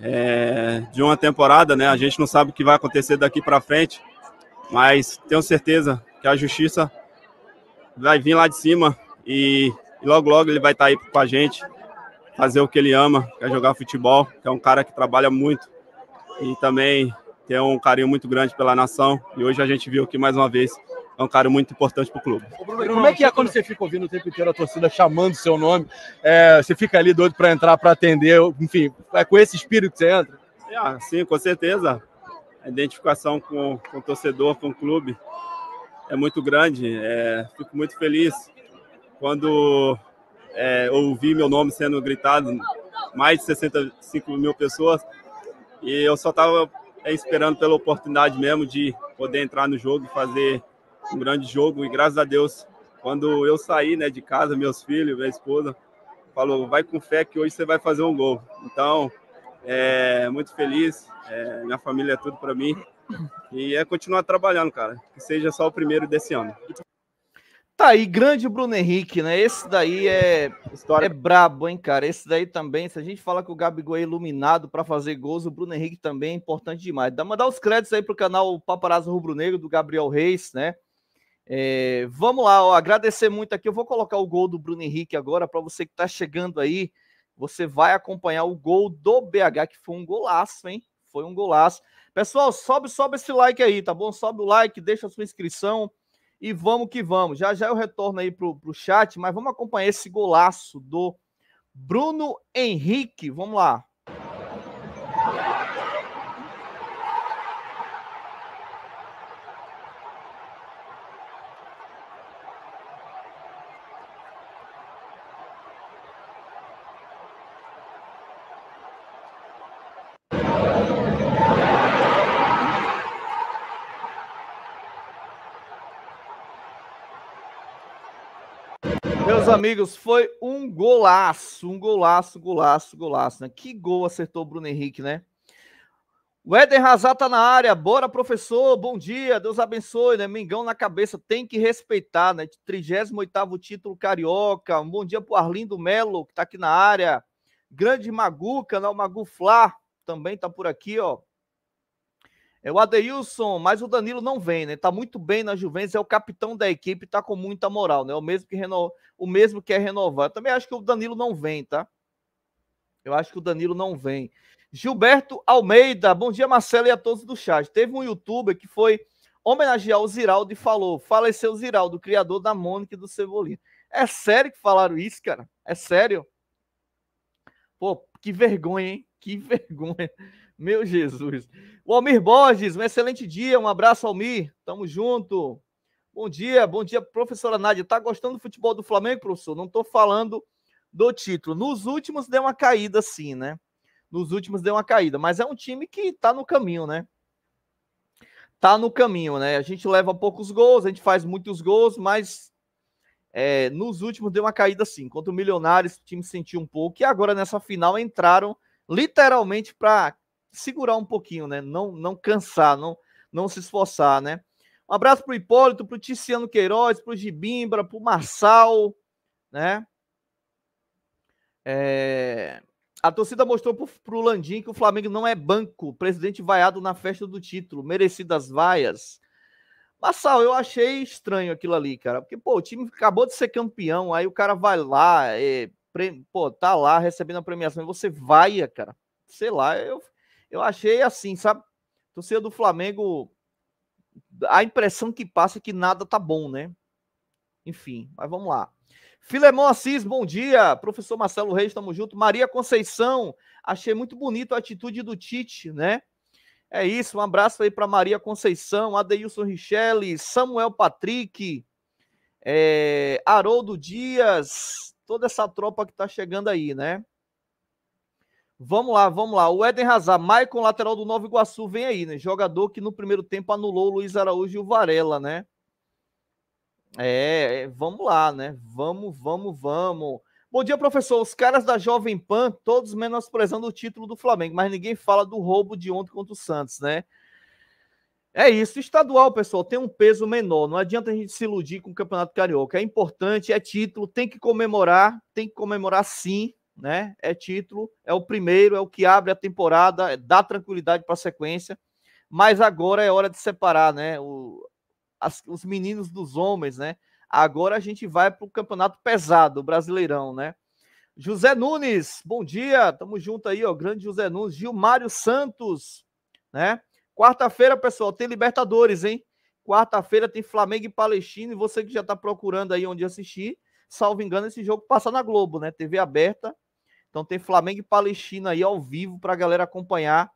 é, de uma temporada, né? A gente não sabe o que vai acontecer daqui para frente, mas tenho certeza que a justiça vai vir lá de cima e, e logo, logo ele vai estar tá aí com a gente, fazer o que ele ama, que é jogar futebol, que é um cara que trabalha muito e também tem é um carinho muito grande pela nação e hoje a gente viu que mais uma vez é um cara muito importante para o clube. Como é que é quando você fica ouvindo o tempo inteiro a torcida chamando seu nome? É, você fica ali doido para entrar, para atender, enfim, é com esse espírito que você entra? É, ah, sim, com certeza. A identificação com, com o torcedor, com o clube é muito grande. É, fico muito feliz quando é, ouvi meu nome sendo gritado mais de 65 mil pessoas e eu só estava é, esperando pela oportunidade mesmo de poder entrar no jogo e fazer um grande jogo. E graças a Deus, quando eu saí né, de casa, meus filhos, minha esposa, falou: vai com fé que hoje você vai fazer um gol. Então, é, muito feliz, é, minha família é tudo para mim. E é continuar trabalhando, cara, que seja só o primeiro desse ano. Tá aí, grande Bruno Henrique, né? Esse daí é, História. é brabo, hein, cara? Esse daí também, se a gente fala que o Gabigol é iluminado para fazer gols, o Bruno Henrique também é importante demais. Dá mandar os créditos aí pro canal Paparazzo Rubro Negro, do Gabriel Reis, né? É, vamos lá, ó, agradecer muito aqui. Eu vou colocar o gol do Bruno Henrique agora para você que tá chegando aí. Você vai acompanhar o gol do BH, que foi um golaço, hein? Foi um golaço. Pessoal, sobe, sobe esse like aí, tá bom? Sobe o like, deixa a sua inscrição. E vamos que vamos. Já já eu retorno aí pro, pro chat, mas vamos acompanhar esse golaço do Bruno Henrique. Vamos lá. amigos, foi um golaço, um golaço, golaço, golaço. Né? Que gol acertou o Bruno Henrique, né? O Éden Hazard tá na área, bora professor, bom dia, Deus abençoe, né? Mengão na cabeça, tem que respeitar, né? 38º título carioca, um bom dia pro Arlindo Melo, que tá aqui na área. Grande Maguca, né? O Magu Flá também tá por aqui, ó. É o Adeilson, mas o Danilo não vem, né? Tá muito bem na Juventus, é o capitão da equipe, tá com muita moral, né? O mesmo que reno... o mesmo que é renovar. Eu também acho que o Danilo não vem, tá? Eu acho que o Danilo não vem. Gilberto Almeida, bom dia Marcelo e a todos do chat. Teve um youtuber que foi homenagear o Ziraldo e falou: "Faleceu o Ziraldo, criador da Mônica e do Cebolinha". É sério que falaram isso, cara? É sério? Pô, que vergonha, hein? Que vergonha. Meu Jesus. O Almir Borges, um excelente dia. Um abraço, Almir. Tamo junto. Bom dia, bom dia, professora Nádia. Tá gostando do futebol do Flamengo, professor? Não tô falando do título. Nos últimos deu uma caída, sim, né? Nos últimos deu uma caída, mas é um time que tá no caminho, né? Tá no caminho, né? A gente leva poucos gols, a gente faz muitos gols, mas é, nos últimos deu uma caída sim. Contra o Milionários, o time sentiu um pouco. E agora nessa final entraram literalmente para segurar um pouquinho, né? Não, não cansar, não, não se esforçar, né? Um abraço pro Hipólito, pro Ticiano Queiroz, pro Gibimbra, pro Marçal, né? É... A torcida mostrou pro, pro Landim que o Flamengo não é banco. Presidente vaiado na festa do título. Merecidas vaias. Marçal, eu achei estranho aquilo ali, cara. Porque, pô, o time acabou de ser campeão, aí o cara vai lá, é, pre... pô, tá lá recebendo a premiação e você vaia, cara. Sei lá, eu eu achei assim, sabe? Torcida do Flamengo, a impressão que passa é que nada tá bom, né? Enfim, mas vamos lá. Filemão Assis, bom dia. Professor Marcelo Reis, tamo junto. Maria Conceição, achei muito bonito a atitude do Tite, né? É isso, um abraço aí para Maria Conceição, Adeilson Richelli, Samuel Patrick, é, Haroldo Dias, toda essa tropa que tá chegando aí, né? Vamos lá, vamos lá. O Eden Hazard, Maicon, lateral do Nova Iguaçu, vem aí, né? Jogador que no primeiro tempo anulou o Luiz Araújo e o Varela, né? É, é, vamos lá, né? Vamos, vamos, vamos. Bom dia, professor. Os caras da Jovem Pan, todos menosprezando o título do Flamengo, mas ninguém fala do roubo de ontem contra o Santos, né? É isso, estadual, pessoal, tem um peso menor. Não adianta a gente se iludir com o Campeonato Carioca. É importante, é título, tem que comemorar, tem que comemorar sim, né? É título, é o primeiro, é o que abre a temporada, é, dá tranquilidade para a sequência. Mas agora é hora de separar, né? O, as, os meninos dos homens, né? Agora a gente vai para o campeonato pesado, o Brasileirão, né? José Nunes, bom dia, tamo junto aí, ó, grande José Nunes, Gilmário Santos, né? Quarta-feira, pessoal, tem Libertadores, hein? Quarta-feira tem Flamengo e Palestina, e você que já tá procurando aí onde assistir, salvo engano, esse jogo passa na Globo, né? TV aberta, então tem Flamengo e Palestina aí ao vivo para a galera acompanhar.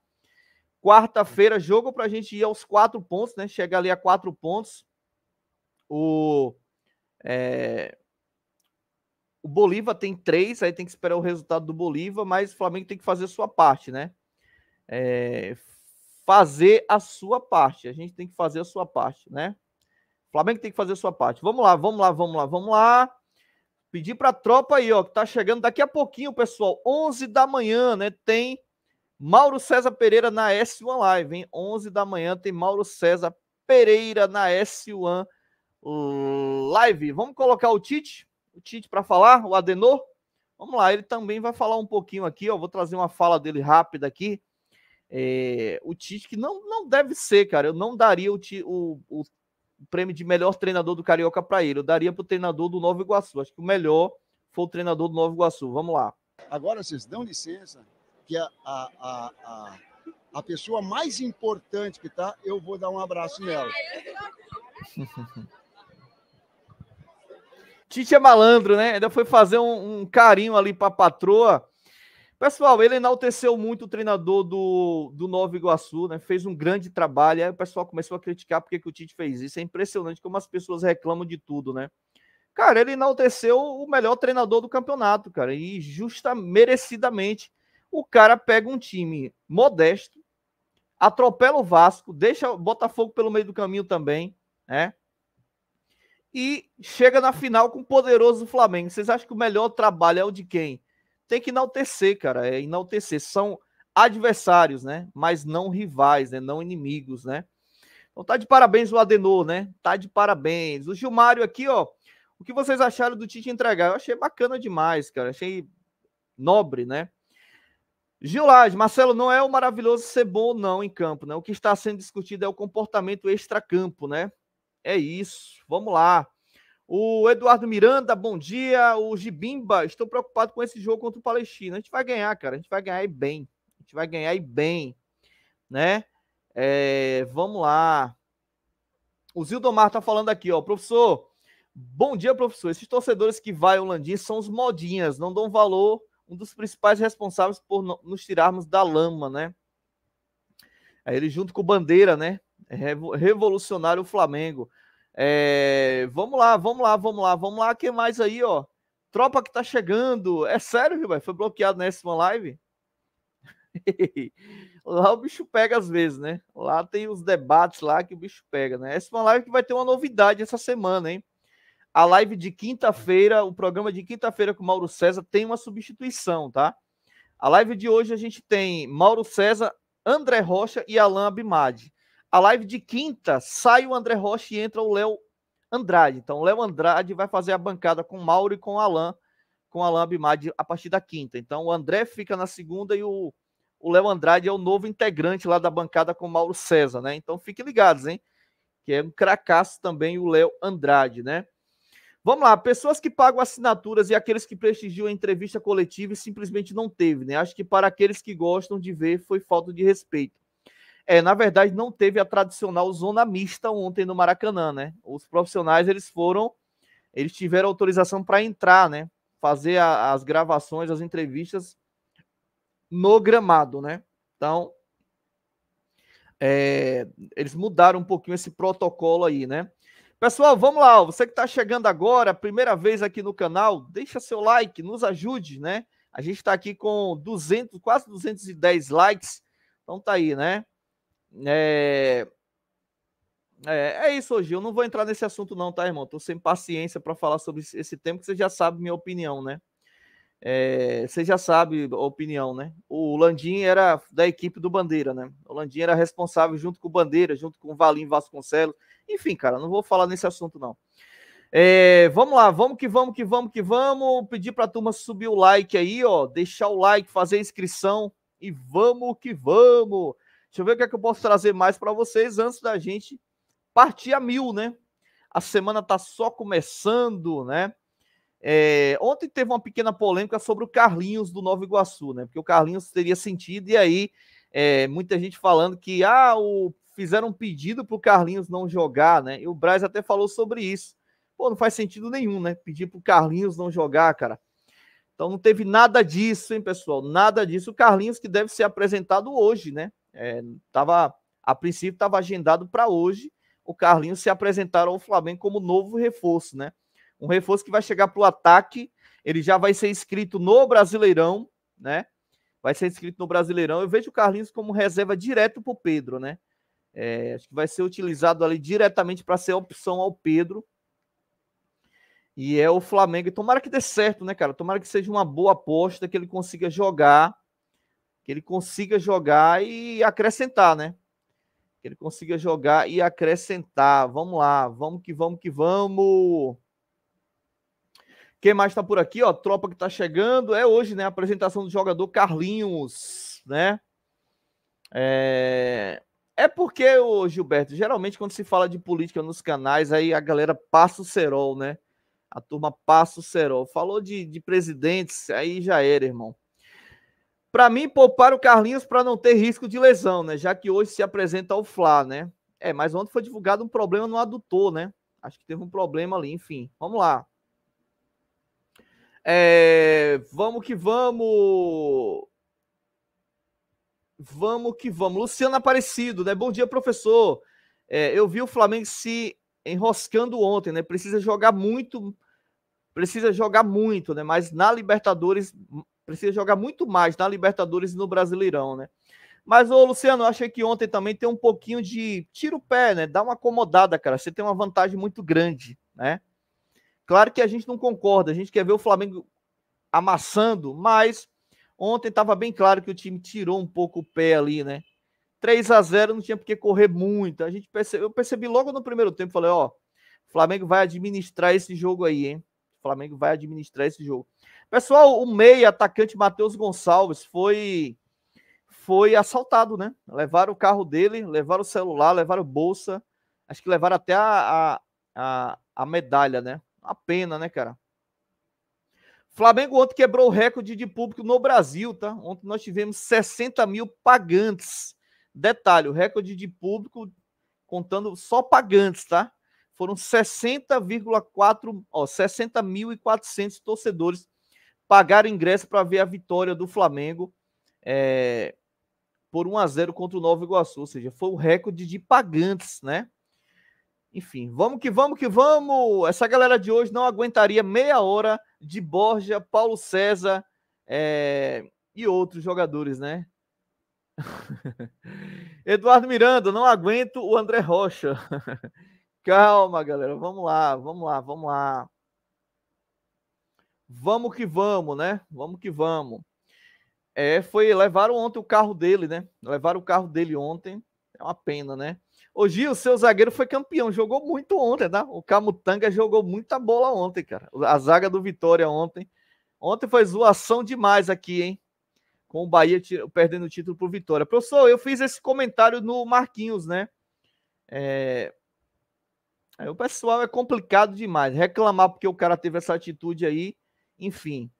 Quarta-feira, jogo para a gente ir aos quatro pontos, né? Chegar ali a quatro pontos. O, é... o Bolívar tem três, aí tem que esperar o resultado do Bolívar, mas o Flamengo tem que fazer sua parte, né? É... Fazer a sua parte. A gente tem que fazer a sua parte, né? O Flamengo tem que fazer sua parte. Vamos lá, vamos lá, vamos lá, vamos lá. Pedir para a tropa aí, ó, que tá chegando daqui a pouquinho, pessoal, 11 da manhã, né? Tem Mauro César Pereira na S1 Live, hein? 11 da manhã tem Mauro César Pereira na S1 Live. Vamos colocar o Tite, o Tite para falar, o Adenor. Vamos lá, ele também vai falar um pouquinho aqui, ó, vou trazer uma fala dele rápida aqui. É, o Tite, que não, não deve ser, cara. Eu não daria o, o, o o prêmio de melhor treinador do Carioca para ele. Eu daria para o treinador do Nova Iguaçu. Acho que o melhor foi o treinador do Nova Iguaçu. Vamos lá. Agora vocês dão licença que a, a, a, a, a pessoa mais importante que tá, eu vou dar um abraço nela. Tite é malandro, né? Ainda foi fazer um, um carinho ali para a patroa Pessoal, ele enalteceu muito o treinador do, do Nova Iguaçu, né? Fez um grande trabalho. Aí o pessoal começou a criticar porque que o Tite fez isso. É impressionante como as pessoas reclamam de tudo, né? Cara, ele enalteceu o melhor treinador do campeonato, cara. E justa, merecidamente, o cara pega um time modesto, atropela o Vasco, deixa o Botafogo pelo meio do caminho também, né? E chega na final com o poderoso Flamengo. Vocês acham que o melhor trabalho é o de quem? tem que enaltecer, cara, é enaltecer. São adversários, né? Mas não rivais, né? Não inimigos, né? Então tá de parabéns o Adenor, né? Tá de parabéns. O Gilmário aqui, ó. O que vocês acharam do Tite entregar? Eu achei bacana demais, cara. Achei nobre, né? Gilage, Marcelo, não é o maravilhoso ser bom não em campo, né? O que está sendo discutido é o comportamento extra-campo, né? É isso. Vamos lá. O Eduardo Miranda, bom dia. O Gibimba, estou preocupado com esse jogo contra o Palestina. A gente vai ganhar, cara. A gente vai ganhar e bem. A gente vai ganhar e bem, né? É, vamos lá. O Zildomar está falando aqui, ó. Professor, bom dia, professor. Esses torcedores que vai ao Landim são os modinhas, não dão valor. Um dos principais responsáveis por nos tirarmos da lama, né? Aí é, ele junto com o Bandeira, né? É revolucionário o Flamengo. É, vamos lá, vamos lá, vamos lá, vamos lá. que mais aí, ó? Tropa que tá chegando. É sério, Gilberto? Foi bloqueado na s Live? lá o bicho pega às vezes, né? Lá tem os debates lá que o bicho pega, né? Essa é uma live que vai ter uma novidade essa semana, hein? A live de quinta-feira, o programa de quinta-feira com Mauro César tem uma substituição, tá? A live de hoje a gente tem Mauro César, André Rocha e Alain Abimad. A live de quinta sai o André Rocha e entra o Léo Andrade. Então, o Léo Andrade vai fazer a bancada com o Mauro e com o Alain, com o Alain Abimad a partir da quinta. Então, o André fica na segunda e o Léo Andrade é o novo integrante lá da bancada com o Mauro César, né? Então, fiquem ligados, hein? Que é um cracaço também o Léo Andrade, né? Vamos lá, pessoas que pagam assinaturas e aqueles que prestigiam a entrevista coletiva e simplesmente não teve, né? Acho que para aqueles que gostam de ver foi falta de respeito. É, na verdade, não teve a tradicional zona mista ontem no Maracanã, né? Os profissionais, eles foram, eles tiveram autorização para entrar, né? Fazer a, as gravações, as entrevistas no gramado, né? Então, é, eles mudaram um pouquinho esse protocolo aí, né? Pessoal, vamos lá. Você que está chegando agora, primeira vez aqui no canal, deixa seu like, nos ajude, né? A gente está aqui com 200, quase 210 likes. Então tá aí, né? É... É, é isso, Eu Não vou entrar nesse assunto, não, tá, irmão? Tô sem paciência para falar sobre esse tema, que você já sabe minha opinião, né? É, você já sabe a opinião, né? O Landim era da equipe do Bandeira, né? O Landim era responsável junto com o Bandeira, junto com o Valim Vasconcelos. Enfim, cara, não vou falar nesse assunto, não. É, vamos lá, vamos que vamos, que vamos, que vamos. Pedir pra turma subir o like aí, ó. Deixar o like, fazer a inscrição e vamos que vamos. Deixa eu ver o que é que eu posso trazer mais para vocês antes da gente partir a mil, né? A semana tá só começando, né? É, ontem teve uma pequena polêmica sobre o Carlinhos do Nova Iguaçu, né? Porque o Carlinhos teria sentido, e aí é, muita gente falando que ah, o, fizeram um pedido para o Carlinhos não jogar, né? E o Braz até falou sobre isso. Pô, não faz sentido nenhum, né? Pedir para o Carlinhos não jogar, cara. Então não teve nada disso, hein, pessoal? Nada disso. O Carlinhos que deve ser apresentado hoje, né? É, tava, a princípio estava agendado para hoje o Carlinhos se apresentar ao Flamengo como novo reforço, né? Um reforço que vai chegar para o ataque, ele já vai ser inscrito no Brasileirão, né? Vai ser inscrito no Brasileirão. Eu vejo o Carlinhos como reserva direto para o Pedro, né? É, acho que vai ser utilizado ali diretamente para ser opção ao Pedro. E é o Flamengo. E tomara que dê certo, né, cara? Tomara que seja uma boa aposta, que ele consiga jogar que ele consiga jogar e acrescentar, né? Que ele consiga jogar e acrescentar. Vamos lá, vamos que vamos que vamos. Quem mais está por aqui, ó? Tropa que está chegando. É hoje, né? A apresentação do jogador Carlinhos, né? É... é porque, ô Gilberto, geralmente quando se fala de política nos canais, aí a galera passa o cerol, né? A turma passa o cerol. Falou de, de presidentes, aí já era, irmão. Para mim, poupar o Carlinhos para não ter risco de lesão, né? Já que hoje se apresenta o Fla, né? É, mas ontem foi divulgado um problema no adutor, né? Acho que teve um problema ali, enfim. Vamos lá. É, vamos que vamos. Vamos que vamos. Luciano Aparecido, né? Bom dia, professor. É, eu vi o Flamengo se enroscando ontem, né? Precisa jogar muito, precisa jogar muito, né? Mas na Libertadores Precisa jogar muito mais na Libertadores e no Brasileirão, né? Mas, ô, Luciano, eu achei que ontem também tem um pouquinho de tira o pé, né? Dá uma acomodada, cara. Você tem uma vantagem muito grande, né? Claro que a gente não concorda, a gente quer ver o Flamengo amassando, mas ontem estava bem claro que o time tirou um pouco o pé ali, né? 3 a 0 não tinha porque correr muito. A gente percebe, eu percebi logo no primeiro tempo, falei, ó, Flamengo vai administrar esse jogo aí, hein? Flamengo vai administrar esse jogo. Pessoal, o meia atacante Matheus Gonçalves foi foi assaltado, né? Levaram o carro dele, levaram o celular, levaram bolsa. Acho que levaram até a, a, a medalha, né? A pena, né, cara? Flamengo ontem quebrou o recorde de público no Brasil, tá? Ontem nós tivemos 60 mil pagantes. Detalhe, o recorde de público contando só pagantes, tá? Foram 60,4, ó, 60.400 torcedores pagaram ingresso para ver a vitória do Flamengo é, por 1 a 0 contra o Nova Iguaçu, ou seja, foi um recorde de pagantes, né? Enfim, vamos que vamos que vamos! Essa galera de hoje não aguentaria meia hora de Borja, Paulo César é, e outros jogadores, né? Eduardo Miranda, não aguento o André Rocha. Calma, galera, vamos lá, vamos lá, vamos lá vamos que vamos, né? Vamos que vamos. É, foi levaram ontem o carro dele, né? Levaram o carro dele ontem. É uma pena, né? O Gil, seu zagueiro foi campeão, jogou muito ontem, tá? O Camutanga jogou muita bola ontem, cara. A zaga do Vitória ontem. Ontem foi zoação demais aqui, hein? Com o Bahia perdendo o título pro Vitória. Professor, eu fiz esse comentário no Marquinhos, né? É... Aí o pessoal é complicado demais. Reclamar porque o cara teve essa atitude aí enfim.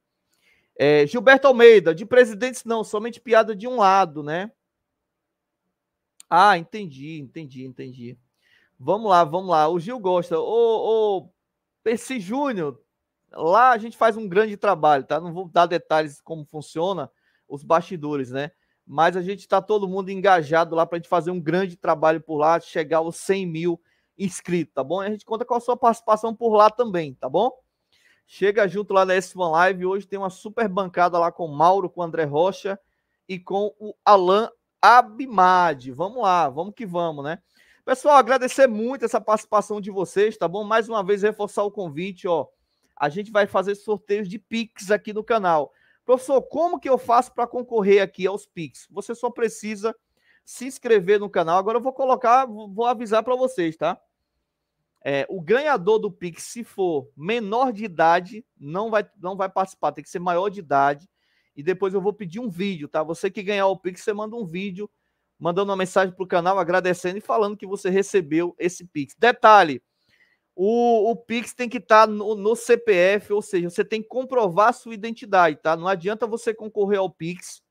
É, Gilberto Almeida, de presidentes não, somente piada de um lado, né? Ah, entendi, entendi, entendi. Vamos lá, vamos lá. O Gil gosta. o Percy PC Júnior, lá a gente faz um grande trabalho, tá? Não vou dar detalhes como funciona os bastidores, né? Mas a gente está todo mundo engajado lá para a gente fazer um grande trabalho por lá, chegar aos 100 mil inscritos, tá bom? E a gente conta com a sua participação por lá também, tá bom? Chega junto lá na S1 Live. Hoje tem uma super bancada lá com o Mauro, com o André Rocha e com o Alan Abimad. Vamos lá, vamos que vamos, né? Pessoal, agradecer muito essa participação de vocês, tá bom? Mais uma vez, reforçar o convite, ó. A gente vai fazer sorteios de Pix aqui no canal. Professor, como que eu faço para concorrer aqui aos Pix? Você só precisa se inscrever no canal. Agora eu vou colocar, vou avisar para vocês, tá? É, o ganhador do Pix, se for menor de idade, não vai, não vai participar, tem que ser maior de idade. E depois eu vou pedir um vídeo, tá? Você que ganhar o Pix, você manda um vídeo, mandando uma mensagem para o canal, agradecendo e falando que você recebeu esse Pix. Detalhe: o, o Pix tem que estar tá no, no, CPF, ou seja, você tem que comprovar a sua identidade, tá? Não adianta você concorrer ao Pix.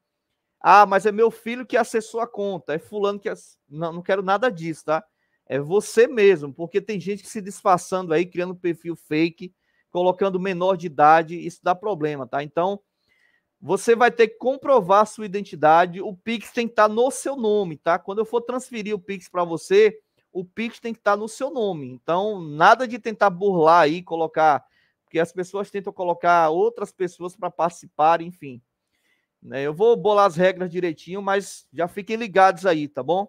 Ah, mas é meu filho que acessou a conta, é fulano que. Ass... Não, não quero nada disso, tá? é você mesmo, porque tem gente que se disfarçando aí, criando perfil fake, colocando menor de idade, isso dá problema, tá? Então, você vai ter que comprovar sua identidade, o Pix tem que estar tá no seu nome, tá? Quando eu for transferir o Pix para você, o Pix tem que estar tá no seu nome. Então, nada de tentar burlar aí, colocar, porque as pessoas tentam colocar outras pessoas para participar, enfim. Né? Eu vou bolar as regras direitinho, mas já fiquem ligados aí, tá bom?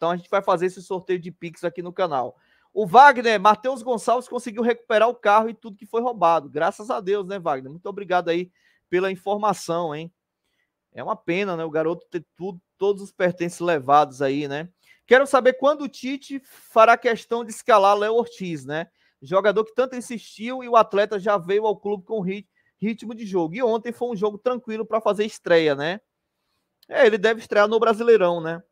Então a gente vai fazer esse sorteio de Pix aqui no canal. O Wagner, Matheus Gonçalves conseguiu recuperar o carro e tudo que foi roubado. Graças a Deus, né, Wagner? Muito obrigado aí pela informação, hein? É uma pena, né? O garoto ter tudo, todos os pertences levados aí, né? Quero saber quando o Tite fará questão de escalar Léo Ortiz, né? Jogador que tanto insistiu e o atleta já veio ao clube com ritmo de jogo. E ontem foi um jogo tranquilo para fazer estreia, né? É, ele deve estrear no Brasileirão, né?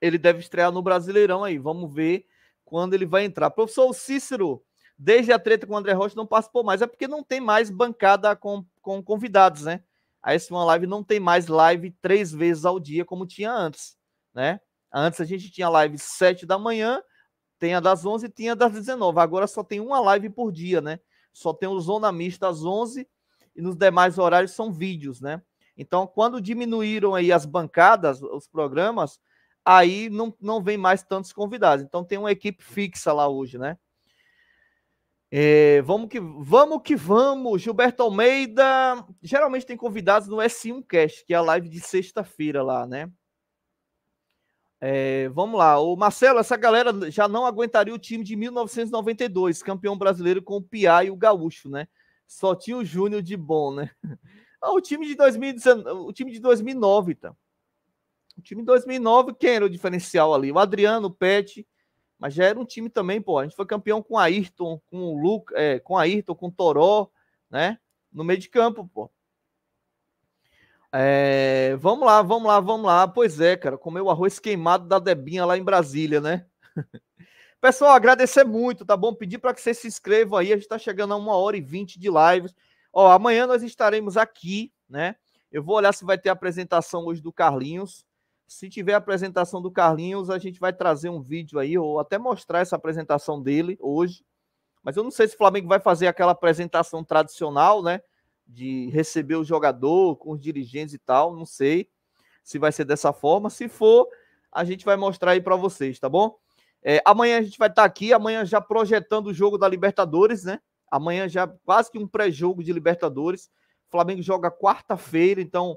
Ele deve estrear no Brasileirão aí. Vamos ver quando ele vai entrar. Professor Cícero, desde a treta com o André Rocha, não participou mais. É porque não tem mais bancada com, com convidados, né? A S1 Live não tem mais live três vezes ao dia, como tinha antes, né? Antes a gente tinha live sete da manhã, tem a das 11 e tinha das 19. Agora só tem uma live por dia, né? Só tem o Zona Mista às 11 e nos demais horários são vídeos, né? Então, quando diminuíram aí as bancadas, os programas, aí não, não vem mais tantos convidados. Então tem uma equipe fixa lá hoje, né? É, vamos que vamos que vamos, Gilberto Almeida. Geralmente tem convidados no S1 Cast, que é a live de sexta-feira lá, né? É, vamos lá, o Marcelo, essa galera já não aguentaria o time de 1992, campeão brasileiro com o Piá e o Gaúcho, né? Só tinha o Júnior de bom, né? Ah, o time de 2019, o time de 2009, tá? O time em 2009, quem era o diferencial ali? O Adriano, o Pet, mas já era um time também, pô. A gente foi campeão com Ayrton, com o Luca, é, com Ayrton, com o Toró, né? No meio de campo, pô. É, vamos lá, vamos lá, vamos lá. Pois é, cara, comeu o arroz queimado da Debinha lá em Brasília, né? Pessoal, agradecer muito, tá bom? Pedir para que vocês se inscrevam aí. A gente tá chegando a uma hora e vinte de lives. Ó, amanhã nós estaremos aqui, né? Eu vou olhar se vai ter apresentação hoje do Carlinhos. Se tiver a apresentação do Carlinhos, a gente vai trazer um vídeo aí, ou até mostrar essa apresentação dele hoje. Mas eu não sei se o Flamengo vai fazer aquela apresentação tradicional, né? De receber o jogador com os dirigentes e tal. Não sei se vai ser dessa forma. Se for, a gente vai mostrar aí para vocês, tá bom? É, amanhã a gente vai estar tá aqui, amanhã já projetando o jogo da Libertadores, né? Amanhã já quase que um pré-jogo de Libertadores. O Flamengo joga quarta-feira, então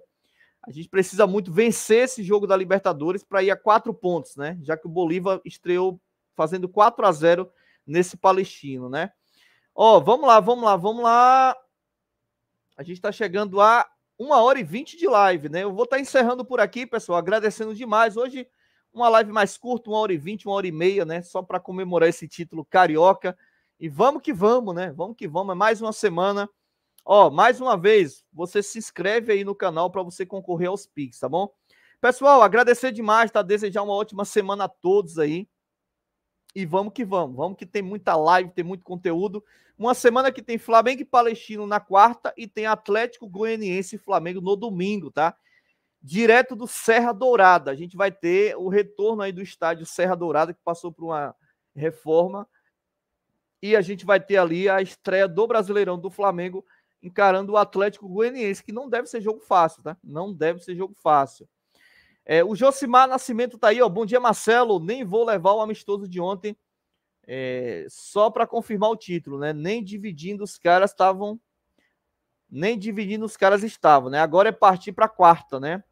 a gente precisa muito vencer esse jogo da Libertadores para ir a quatro pontos, né? Já que o Bolívar estreou fazendo 4 a 0 nesse Palestino, né? Ó, oh, vamos lá, vamos lá, vamos lá. A gente está chegando a uma hora e vinte de live, né? Eu vou estar tá encerrando por aqui, pessoal. Agradecendo demais. Hoje, uma live mais curta, uma hora e vinte, uma hora e meia, né? Só para comemorar esse título carioca. E vamos que vamos, né? Vamos que vamos. É mais uma semana Ó, mais uma vez, você se inscreve aí no canal para você concorrer aos Pix, tá bom? Pessoal, agradecer demais, tá? Desejar uma ótima semana a todos aí. E vamos que vamos. Vamos que tem muita live, tem muito conteúdo. Uma semana que tem Flamengo e Palestino na quarta e tem Atlético Goianiense e Flamengo no domingo, tá? Direto do Serra Dourada. A gente vai ter o retorno aí do estádio Serra Dourada, que passou por uma reforma. E a gente vai ter ali a estreia do Brasileirão do Flamengo encarando o Atlético Goianiense, que não deve ser jogo fácil, tá? Não deve ser jogo fácil. É, o Josimar Nascimento tá aí, ó. Bom dia, Marcelo. Nem vou levar o amistoso de ontem é, só para confirmar o título, né? Nem dividindo os caras estavam. Nem dividindo os caras estavam, né? Agora é partir para quarta, né?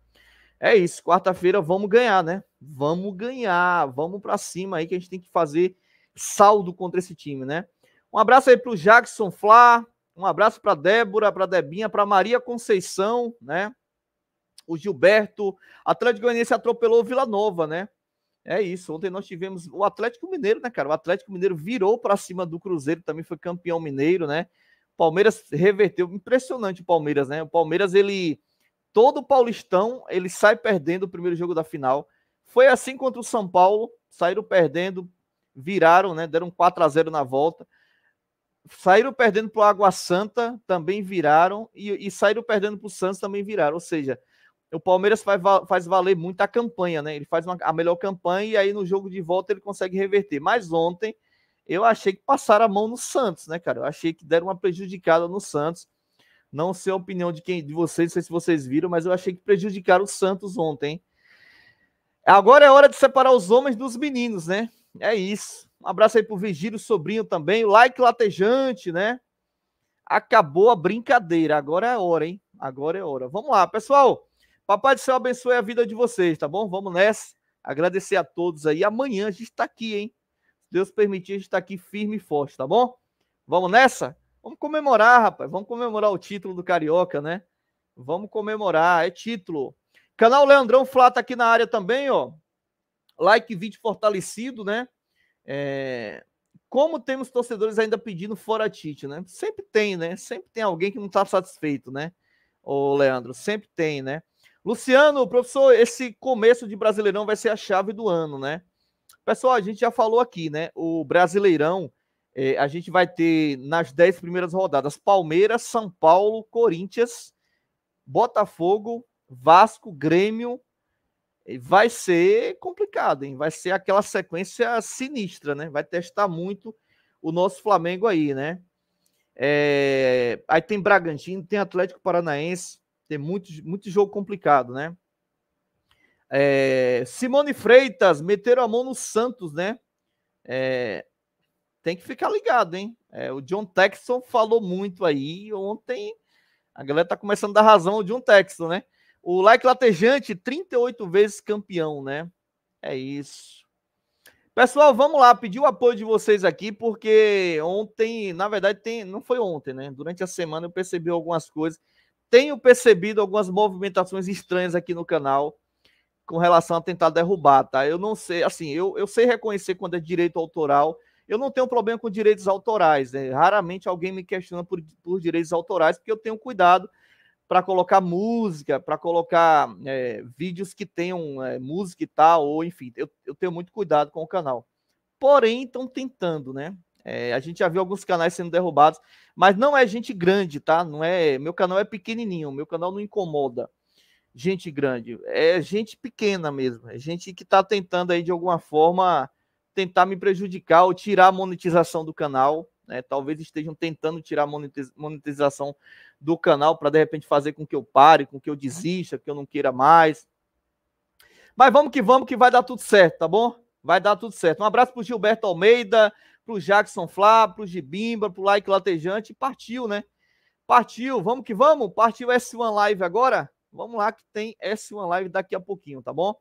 É isso. Quarta-feira vamos ganhar, né? Vamos ganhar. Vamos para cima aí que a gente tem que fazer saldo contra esse time, né? Um abraço aí pro Jackson Flá, um abraço para Débora, para Debinha, para Maria Conceição, né? O Gilberto. Atlético Goianiense atropelou Vila Nova, né? É isso. Ontem nós tivemos o Atlético Mineiro, né, cara? O Atlético Mineiro virou para cima do Cruzeiro, também foi campeão mineiro, né? Palmeiras reverteu. Impressionante o Palmeiras, né? O Palmeiras, ele. Todo Paulistão, ele sai perdendo o primeiro jogo da final. Foi assim contra o São Paulo, saíram perdendo, viraram, né? Deram 4 a 0 na volta saíram perdendo para o Água Santa, também viraram, e, e saíram perdendo para o Santos, também viraram. Ou seja, o Palmeiras faz, faz valer muito a campanha, né? Ele faz uma, a melhor campanha e aí no jogo de volta ele consegue reverter. Mas ontem eu achei que passaram a mão no Santos, né, cara? Eu achei que deram uma prejudicada no Santos. Não sei a opinião de quem de vocês, não sei se vocês viram, mas eu achei que prejudicaram o Santos ontem. Agora é hora de separar os homens dos meninos, né? É isso. Um abraço aí pro Vigílio Sobrinho também. Like latejante, né? Acabou a brincadeira. Agora é a hora, hein? Agora é a hora. Vamos lá, pessoal. Papai do céu abençoe a vida de vocês, tá bom? Vamos nessa. Agradecer a todos aí. Amanhã a gente tá aqui, hein? Se Deus permitir, a gente tá aqui firme e forte, tá bom? Vamos nessa? Vamos comemorar, rapaz. Vamos comemorar o título do Carioca, né? Vamos comemorar. É título. Canal Leandrão Flá tá aqui na área também, ó. Like, vídeo fortalecido, né? É, como temos torcedores ainda pedindo fora Tite, né? Sempre tem, né? Sempre tem alguém que não está satisfeito, né? Ô, Leandro, sempre tem, né? Luciano, professor, esse começo de Brasileirão vai ser a chave do ano, né? Pessoal, a gente já falou aqui, né? O Brasileirão, eh, a gente vai ter nas dez primeiras rodadas Palmeiras, São Paulo, Corinthians, Botafogo, Vasco, Grêmio, vai ser complicado, hein? Vai ser aquela sequência sinistra, né? Vai testar muito o nosso Flamengo aí, né? É... Aí tem Bragantino, tem Atlético Paranaense, tem muito, muito jogo complicado, né? É... Simone Freitas meteram a mão no Santos, né? É... Tem que ficar ligado, hein? o John Texson falou muito aí ontem. A galera tá começando a dar razão ao John Texton, né? O like latejante, 38 vezes campeão, né? É isso. Pessoal, vamos lá, pedir o apoio de vocês aqui, porque ontem, na verdade, tem, não foi ontem, né? Durante a semana eu percebi algumas coisas. Tenho percebido algumas movimentações estranhas aqui no canal com relação a tentar derrubar, tá? Eu não sei, assim, eu, eu sei reconhecer quando é direito autoral. Eu não tenho problema com direitos autorais, né? Raramente alguém me questiona por, por direitos autorais, porque eu tenho cuidado para colocar música, para colocar é, vídeos que tenham é, música e tal, ou enfim, eu, eu, tenho muito cuidado com o canal. Porém, estão tentando, né? É, a gente já viu alguns canais sendo derrubados, mas não é gente grande, tá? Não é, meu canal é pequenininho, meu canal não incomoda gente grande, é gente pequena mesmo, é gente que está tentando aí de alguma forma tentar me prejudicar ou tirar a monetização do canal né? Talvez estejam tentando tirar a monetização do canal para de repente fazer com que eu pare, com que eu desista, que eu não queira mais. Mas vamos que vamos, que vai dar tudo certo, tá bom? Vai dar tudo certo. Um abraço para o Gilberto Almeida, para o Jackson Flá, para o Gibimba, para o Like Latejante. Partiu, né? Partiu, vamos que vamos? Partiu S1 Live agora? Vamos lá que tem S1 Live daqui a pouquinho, tá bom?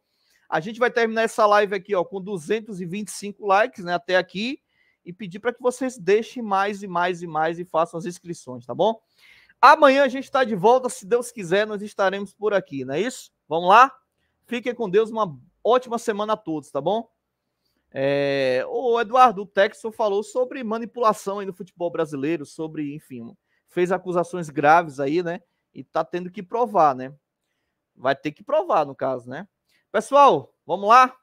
A gente vai terminar essa live aqui, ó, com 225 likes, né? Até aqui e pedir para que vocês deixem mais e mais e mais e façam as inscrições, tá bom? Amanhã a gente está de volta, se Deus quiser, nós estaremos por aqui, não é isso? Vamos lá? Fiquem com Deus, uma ótima semana a todos, tá bom? É, o Eduardo Texon falou sobre manipulação aí no futebol brasileiro, sobre, enfim, fez acusações graves aí, né? E tá tendo que provar, né? Vai ter que provar, no caso, né? Pessoal, vamos lá?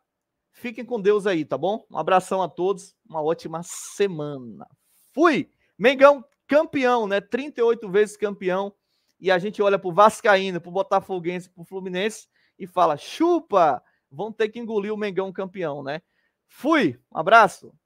Fiquem com Deus aí, tá bom? Um abração a todos uma ótima semana. Fui! Mengão campeão, né? 38 vezes campeão. E a gente olha pro Vascaíno, pro Botafoguense, pro Fluminense e fala: chupa! Vão ter que engolir o Mengão campeão, né? Fui! Um abraço!